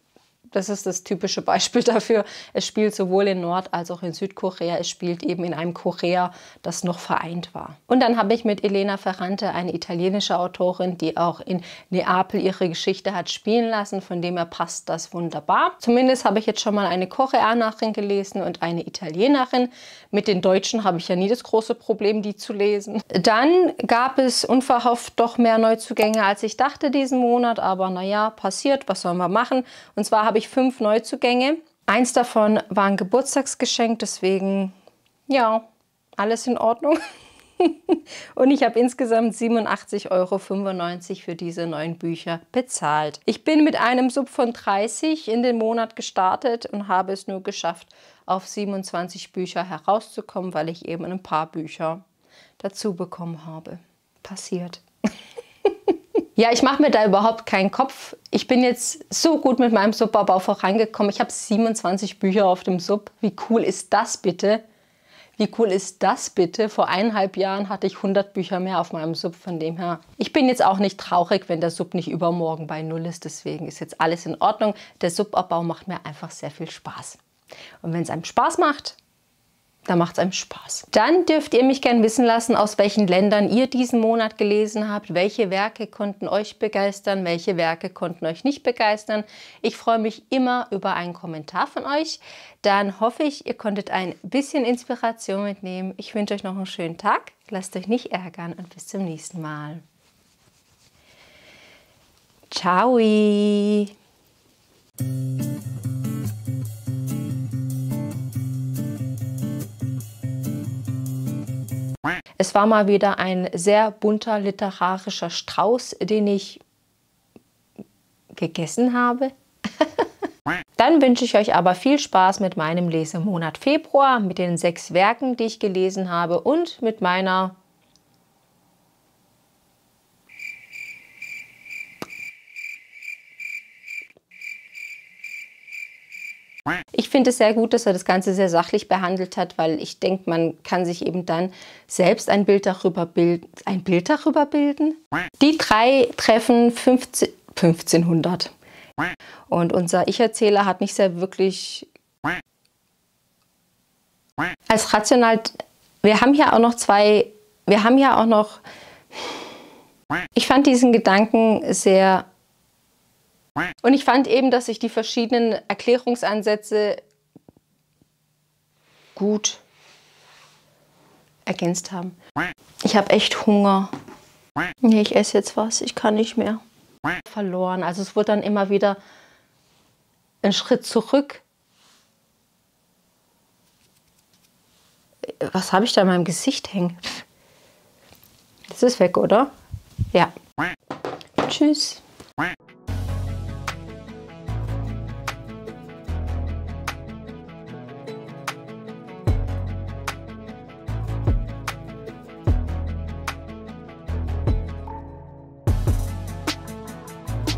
Das ist das typische Beispiel [LAUGHS] dafür. Es spielt sowohl in Nord- als auch in Südkorea. Es spielt eben in einem Korea, das noch vereint war. Und dann habe ich mit Elena Ferrante, eine italienische Autorin, die auch in Neapel ihre Geschichte hat spielen lassen. Von dem her passt das wunderbar. Zumindest habe ich jetzt schon mal eine Koreanerin gelesen und eine Italienerin. Mit den Deutschen habe ich ja nie das große Problem, die zu lesen. Dann gab es unverhofft doch mehr Neuzugänge, als ich dachte diesen Monat. Aber naja, passiert, was sollen wir machen? Und zwar habe ich ich fünf Neuzugänge. Eins davon war ein Geburtstagsgeschenk, deswegen ja, alles in Ordnung. [LAUGHS] und ich habe insgesamt 87,95 Euro für diese neuen Bücher bezahlt. Ich bin mit einem Sub von 30 in den Monat gestartet und habe es nur geschafft, auf 27 Bücher herauszukommen, weil ich eben ein paar Bücher dazu bekommen habe. Passiert. [LAUGHS] Ja, ich mache mir da überhaupt keinen Kopf. Ich bin jetzt so gut mit meinem Subabbau vorangekommen. Ich habe 27 Bücher auf dem Sub. Wie cool ist das bitte? Wie cool ist das bitte? Vor eineinhalb Jahren hatte ich 100 Bücher mehr auf meinem Sub, von dem her. Ich bin jetzt auch nicht traurig, wenn der Sub nicht übermorgen bei Null ist. Deswegen ist jetzt alles in Ordnung. Der Subabbau macht mir einfach sehr viel Spaß. Und wenn es einem Spaß macht, da macht es einem Spaß. Dann dürft ihr mich gern wissen lassen, aus welchen Ländern ihr diesen Monat gelesen habt, welche Werke konnten euch begeistern, welche Werke konnten euch nicht begeistern. Ich freue mich immer über einen Kommentar von euch. Dann hoffe ich, ihr konntet ein bisschen Inspiration mitnehmen. Ich wünsche euch noch einen schönen Tag, lasst euch nicht ärgern und bis zum nächsten Mal. Ciao! Es war mal wieder ein sehr bunter literarischer Strauß, den ich gegessen habe. [LAUGHS] Dann wünsche ich euch aber viel Spaß mit meinem Lesemonat Februar, mit den sechs Werken, die ich gelesen habe und mit meiner finde es sehr gut, dass er das Ganze sehr sachlich behandelt hat, weil ich denke, man kann sich eben dann selbst ein Bild darüber bilden. Ein Bild darüber bilden? Die drei treffen 15, 1500. Und unser Ich-Erzähler hat nicht sehr wirklich als rational. Wir haben hier auch noch zwei. Wir haben ja auch noch. Ich fand diesen Gedanken sehr und ich fand eben, dass sich die verschiedenen Erklärungsansätze gut ergänzt haben. Ich habe echt Hunger. Nee, ich esse jetzt was, ich kann nicht mehr. Verloren. Also es wurde dann immer wieder ein Schritt zurück. Was habe ich da in meinem Gesicht hängen? Das ist weg, oder? Ja. Tschüss.